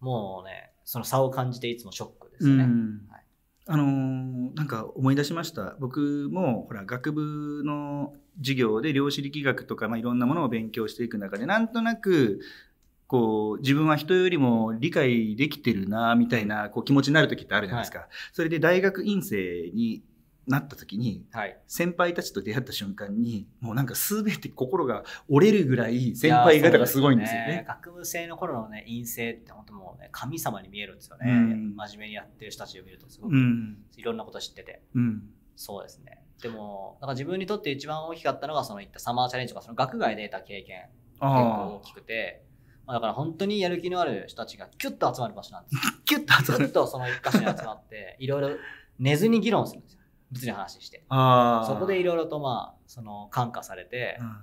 もうね、その差を感じていつもショックですね。うんあのー、なんか思い出しました僕もほら学部の授業で量子力学とか、まあ、いろんなものを勉強していく中でなんとなくこう自分は人よりも理解できてるなみたいなこう気持ちになる時ってあるじゃないですか、はい、それで大学院生になった時に、はい、先輩たちと出会った瞬間にもうなんか全て心が折れるぐらい先輩方がすごいんですよね、ね、学部生の頃のね院生って本当もうね神様に見えるんですよね、うん、真面目にやってる人たちを見るとすごく、うん、いろんなこと知ってて、うん、そうですねでもなんか自分にとって一番大きかったのがそのいったサマーチャレンジとかその学外で得た経験結構大きくて。まあ、だから本当にやる気のある人たちがキュッと集まる場所なんです キュッと集まる。とその一箇所に集まって、いろいろ寝ずに議論するんですよ。物理話して。そこでいろいろとまあ、その感化されて、うん、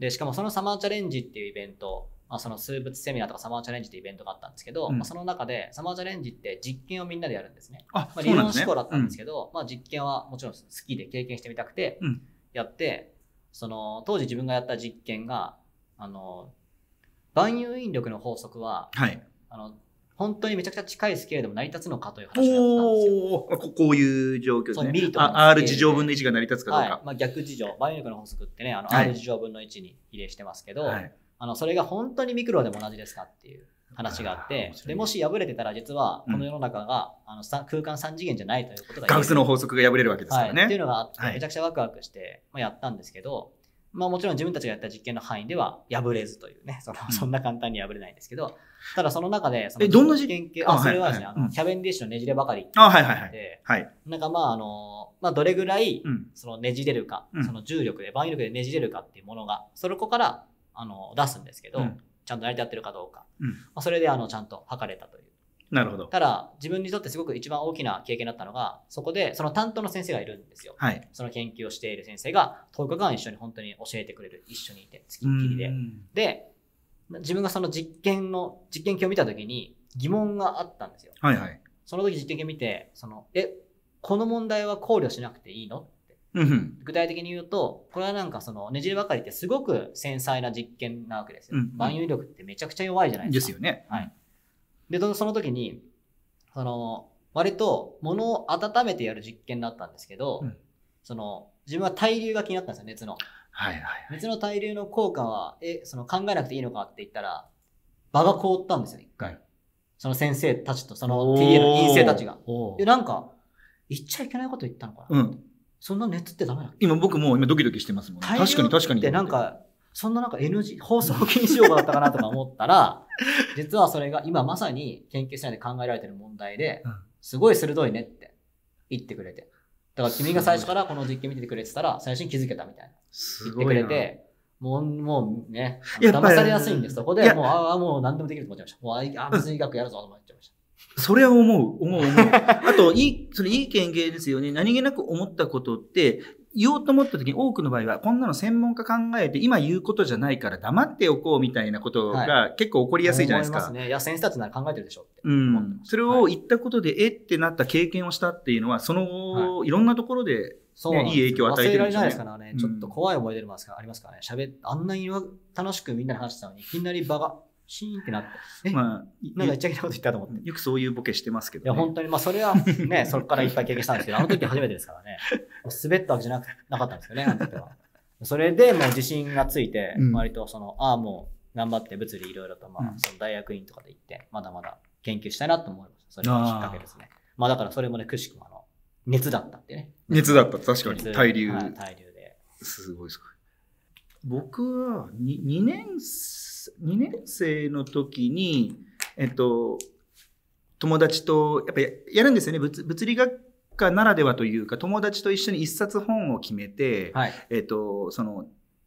で、しかもそのサマーチャレンジっていうイベントまあ、その数物セミナーとかサマーチャレンジってイベントがあったんですけど、うん、まあ、その中でサマーチャレンジって実験をみんなでやるんですね。あまあ、理論思考だったんですけど、ねうん、まあ、実験はもちろん好きで経験してみたくてやって、うん、その当時自分がやった実験があの万有引力の法則は、はい、あの本当にめちゃくちゃ近いスケールでも成り立つのかという話だったんですよ。こ こういう状況ですね。ミリと R 事乗分の1が成り立つかどうか。はい、まあ、逆事乗、万有引力の法則ってね、あの R 事乗分の1に比例してますけど、はいあのそれが本当にミクロでも同じですかっていう話があってでもし破れてたら実はこの世の中が、うん、あの空間三次元じゃないということがガウスの法則が破れるわけですからね、はい、っていうのがあってめちゃくちゃワクワクしてやったんですけど、はい、まあ、もちろん自分たちがやった実験の範囲では破れずというねそのそんな簡単に破れないんですけど、ただその中でそのどんな実験系あそれはですね、はいはい、あのキャベンディッシュのねじればかりってあ、はいはいはいはい、なんかまああの、まあ、どれぐらいそのねじれるか、うん、その重力で万有力でねじれるかっていうものがそれこからあの出すんですけど、うん、ちゃんと成り立ってるかどうか、うん、まあ、それであのちゃんと測れたという。なるほどただ自分にとってすごく一番大きな経験だったのがそこでその担当の先生がいるんですよ、はい、その研究をしている先生が10日間一緒に本当に教えてくれる一緒にいてつきっきりでで自分がその実験の実験機を見た時に疑問があったんですよ、はいはい、その時実験表見てそのえこの問題は考慮しなくていいの具体的に言うと、これはなんかそのねじればかりってすごく繊細な実験なわけですよ。万有力ってめちゃくちゃ弱いじゃないですか。ですよね。はい。で、その時に、その、割と物を温めてやる実験だったんですけど、うん、その、自分は対流が気になったんですよ、熱の。はいはい、はい、熱の対流の効果は、え、その考えなくていいのかって言ったら、場が凍ったんですよ、一回。その先生たちと、その TA の陰性たちが。で、なんか、言っちゃいけないこと言ったのかな。うんそんな熱ってダメなの今僕もう今ドキドキしてますもんね。確かに確かに。でなんか、そんななんか NG、放送禁止用語だったかなとか思ったら、実はそれが今まさに研究者で考えられてる問題で、すごい鋭いねって言ってくれて。だから君が最初からこの実験見ててくれてたら、最初に気づけたみたいな。言ってくれて、もう、もうね、騙されやすいんです。そこで、もう、ああ、もう何でもできると思っちゃいました。もう、ああ、物理学やるぞと思って。それは思う、思う、思う。あと、いい、それいい権限ですよね。何気なく思ったことって、言おうと思った時に多くの場合は、こんなの専門家考えて、今言うことじゃないから黙っておこうみたいなことが結構起こりやすいじゃないですか。はい、ね。いや、先生たちなら考えてるでしょって。うん。それを言ったことで、はい、えってなった経験をしたっていうのは、その後、はい、いろんなところで、ね、いい影響を与えてるんですね。忘れられないですからね、ちょっと怖い思い出もありますからね。喋あんなに楽しくみんなで話してたのに、いきなり場がシーンってなって。まあ、なんか言っちゃいけないこと言ったと思って。よくそういうボケしてますけど、ね、いや、本当に、まあ、それはね、そこからいっぱい経験したんですけど、あの時初めてですからね。滑ったわけじゃなくなかったんですよね、あの時は。それでもう自信がついて、割とその、ああ、もう頑張って物理いろいろと、まあ、その大学院とかで行って、まだまだ研究したいなと思いました。それがきっかけですね。まあ、だからそれもね、くしくもあの、熱だったってね。熱だった、確かに。対流。はい、対流で。すごいすごい。僕は2、2年生2年生の時に、えっと、友達と、やっぱりやるんですよね。物物理学科ならではというか、友達と一緒に一冊本を決めて、はい、えっと、その、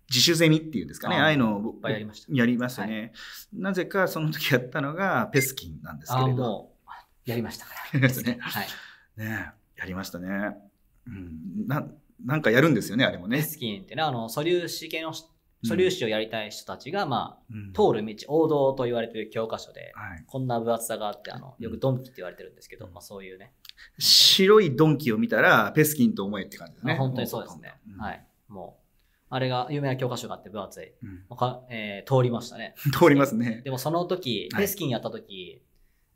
自主ゼミっていうんですかね、ああいうのをやりましたやりますね、はい、なぜかその時やったのがペスキンなんですけれど。やりましたから。ですね。はい。ねやりましたね。うん、ななんかやるんですよね、あれもね。ペスキンってね、あの素粒子系の素粒子をやりたい人たちが、まあ、うん、通る道、王道と言われてる教科書で、はい、こんな分厚さがあって、あの、よくドンキって言われてるんですけど、うん、まあそういうね。白いドンキを見たら、ペスキンと思えって感じですね。本当にそうですね。うん、はい。もう、あれが、有名な教科書があって分厚い。うん、えー、通りましたね。通りますね。でもその時、ペスキンやった時、はい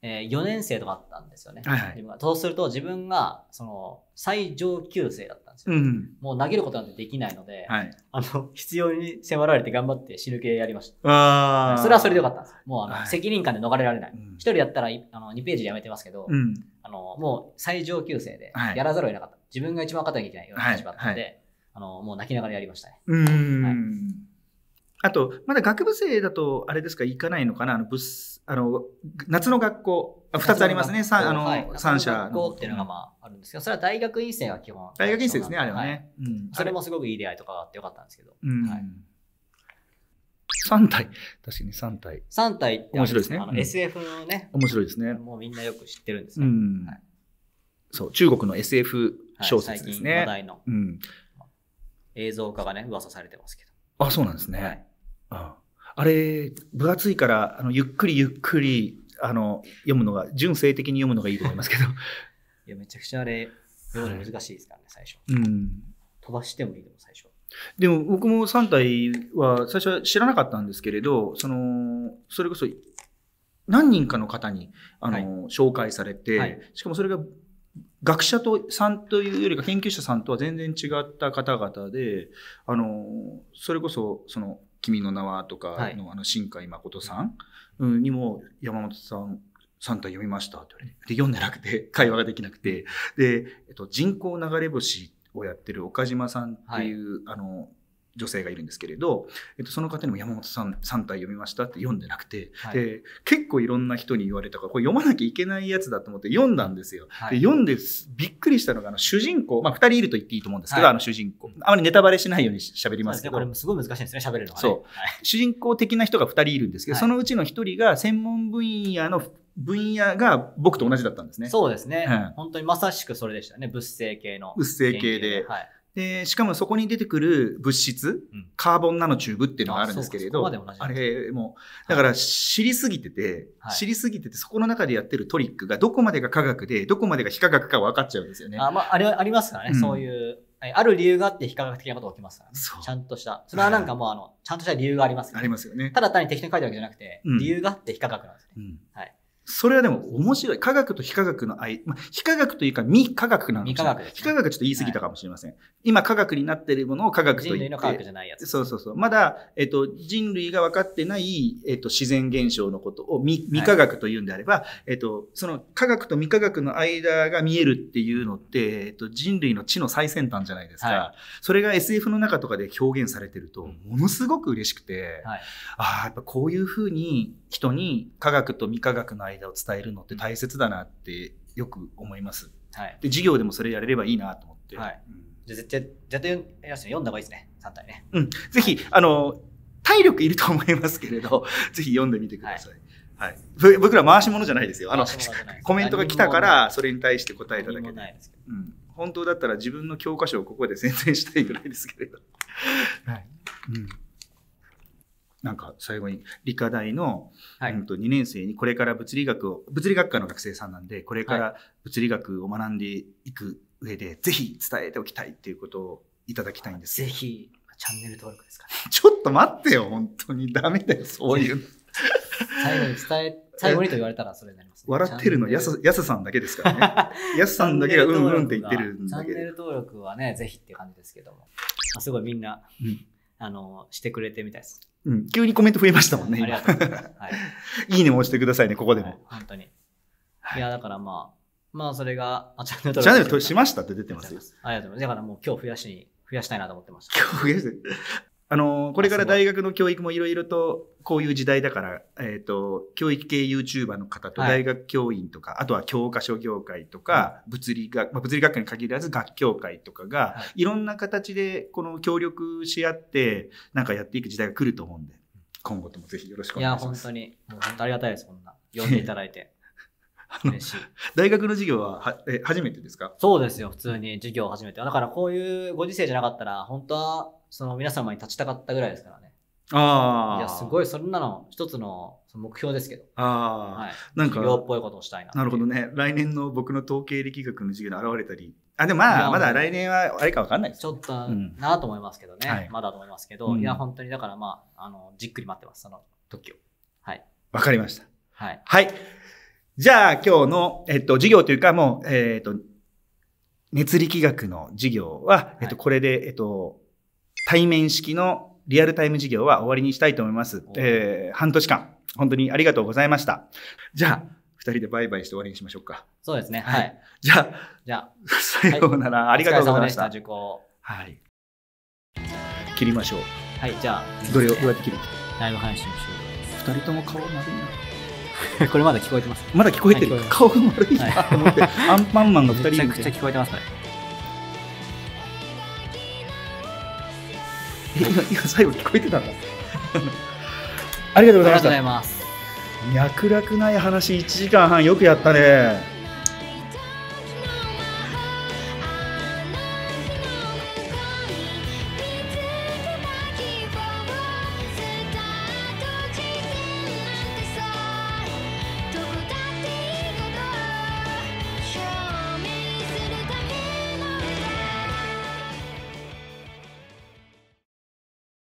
えー、4年生とかあったんですよね。はいはい、そうすると自分がその最上級生だったんですよ。うん、もう投げることなんてできないので、はい、あの必要に迫られて頑張って死ぬ系やりました。あそれはそれでよかったんです。もうあの、はい、責任感で逃れられない。一、うん、1人やったらあの2ページやめてますけど、うん、あのもう最上級生でやらざるを得なかった。はい、自分が一番勝たなきゃいけないような立場だったので、あのもう泣きながらやりましたね。うあと、まだ学部生だと、あれですか、行かないのかな、あの物あの、夏の学校、二2つありますね。3、あの、三い、社。学校っていうのがまああるんですけど、それは大学院生が基本。大学院生ですね、あれはね、うん。それもすごくいい出会いとかがあってよかったんですけど。うん、3体。確かに3体。3体って面白いですね。あの SF のね、面白いですね。もうみんなよく知ってるんですね。うん、そう、中国の SF 小説ですね。話題の、うん、映像化がね、噂されてますけど。あ、そうなんですね。はい、あれ、分厚いから、あの、ゆっくりゆっくり、あの、読むのが、純正的に読むのがいいと思いますけど。いや、めちゃくちゃあれ、読むの難しいですからね、最初。うん。飛ばしてもいいでも、最初。でも、僕も3体は、最初は知らなかったんですけれど、その、それこそ、何人かの方に、あの、はい、紹介されて、はい、しかもそれが、学者とさんというよりか研究者さんとは全然違った方々で、あの、それこそ、その、君の名は」とかの,、あの新海誠さん、にも山本さん3体読みましたって言われて、で、読んでなくて、会話ができなくて、で、えっと、人工流れ星をやってる岡島さんっていう、はい、あの、女性がいるんですけれど、えっと、その方にも山本さん3体読みましたって読んでなくて、はい、で結構いろんな人に言われたからこれ読まなきゃいけないやつだと思って読んだんですよ。はい、で読んでびっくりしたのがあの主人公、まあ、2人いると言っていいと思うんですけど、はい、あの主人公あまりネタバレしないようにしゃべりますけど、ね、これすごい難しいですね喋るのは、ね、そう、主人公的な人が2人いるんですけど、そのうちの1人が専門分野の分野が僕と同じだったんですね。そうですね。うん、本当にまさしくそれでしたね。物性系の。物性系で。はい、で、しかもそこに出てくる物質、カーボンナノチューブっていうのがあるんですけれど、あれも、だから知りすぎてて、知りすぎてて、そこの中でやってるトリックがどこまでが科学で、どこまでが非科学か分かっちゃうんですよね。あ、まあ、あれありますからね、そういう。ある理由があって非科学的なことが起きますからね。ちゃんとした。それはなんかもうあの、ちゃんとした理由がありますね。ありますよね。ただ単に適当に書いてるわけじゃなくて、理由があって非科学なんですね。はい。それはでも面白い。科学と非科学の愛、まあ、非科学というか未科学なの、ね、非科学、非科学ちょっと言い過ぎたかもしれません。はい、今科学になっているものを科学と言って。人類の科学じゃないやつ。そうそうそう。まだ、えっと、人類が分かってない、えっと、自然現象のことを未未科学というんであれば、はい、えっと、その科学と未科学の間が見えるっていうのって、えっと、人類の知の最先端じゃないですか。はい、それが SF の中とかで表現されてると、ものすごく嬉しくて、ああ、やっぱこういうふうに人に科学と未科学の間間を伝えるのって大切だなってよく思います。はい、で授業でもそれやれればいいなと思って。はい、うん、じゃ絶対絶対読んだ方がいいですね3体ね。うん、ぜひあの体力いると思いますけれど ぜひ読んでみてください。はい、はい、僕ら回し物じゃないですよ。あの コメントが来たからそれに対して答えただけで。ですけど、うん、本当だったら自分の教科書をここで宣伝したいぐらいですけれど。はい、うんなんか最後に理科大の、はい、うん、と2年生にこれから物理学を物理学科の学生さんなんでこれから物理学を学んでいく上で、はい、ぜひ伝えておきたいっていうことをいただきたいんですぜひチャンネル登録ですか、ね、ちょっと待ってよ本当にダメだよそういう最後に伝え最後にと言われたらそれになります、ね、笑ってるのやすやすさんだけですからね やすさんだけがうんうんって言ってるんだけどチャンネル登録はねぜひっていう感じですけども、まあ、すごいみんな、うんあの、してくれてみたいです。うん。急にコメント増えましたもんね。ありがとうございます。はい。いいねも押してくださいね、ここでも。はい、本当に。いや、だからまあ、まあそれが、あ、チャンネル登録。チャンネル登録しましたって出てますよ。ありがとうございます。だからもう今日増やしに、増やしたいなと思ってました。今日増やして。あの、これから大学の教育もいろいろと、こういう時代だから、えっ、ー、と、教育系 YouTuber の方と大学教員とか、はい、あとは教科書業界とか、うん、物理学、まあ、物理学科に限らず学教会とかが、はい、いろんな形で、この協力し合って、なんかやっていく時代が来ると思うんで、今後ともぜひよろしくお願いします。いや、本当に、もう本当ありがたいです、こんな。呼んでいただいて。大学の授業ははえ初めてですかそうですよ、普通に授業初めて。だからこういうご時世じゃなかったら、本当はその皆様に立ちたかったぐらいですからね。ああ。いや、すごい、そんなの一つの目標ですけど。ああ。はい。なんか。企業っぽいことをしたいな。なるほどね。来年の僕の統計力学の授業に現れたり。あ、でもまあ、まだ来年はあれかわかんないです、ちょっと、なあと思いますけどね。はい、まだと思いますけど、いや、本当にだからまあ、あの、じっくり待ってます、その時を。はい。わかりました。はい。はい。じゃあ、今日の、えっと、授業というか、もう、えっと、熱力学の授業は、えっと、これで、えっと、対面式のリアルタイム授業は終わりにしたいと思います。えー、半年間、本当にありがとうございました。じゃあ、二人でバイバイして終わりにしましょうか。そうですね。はい。はい、じゃあ、じゃあ、さようなら、はい、ありがとうございました。した受講。はい。切りましょう。はい、じゃあ、どれをどうやって切るかライブ配信しです。二人とも顔丸いな。これまだ聞こえてます。まだ聞こえてる。はい、顔が丸いなと思って、アンパンマンが二人めちゃくちゃ聞こえてますね。今今最後聞こえてたんだありがとうございました脈絡ない話1時間半よくやったね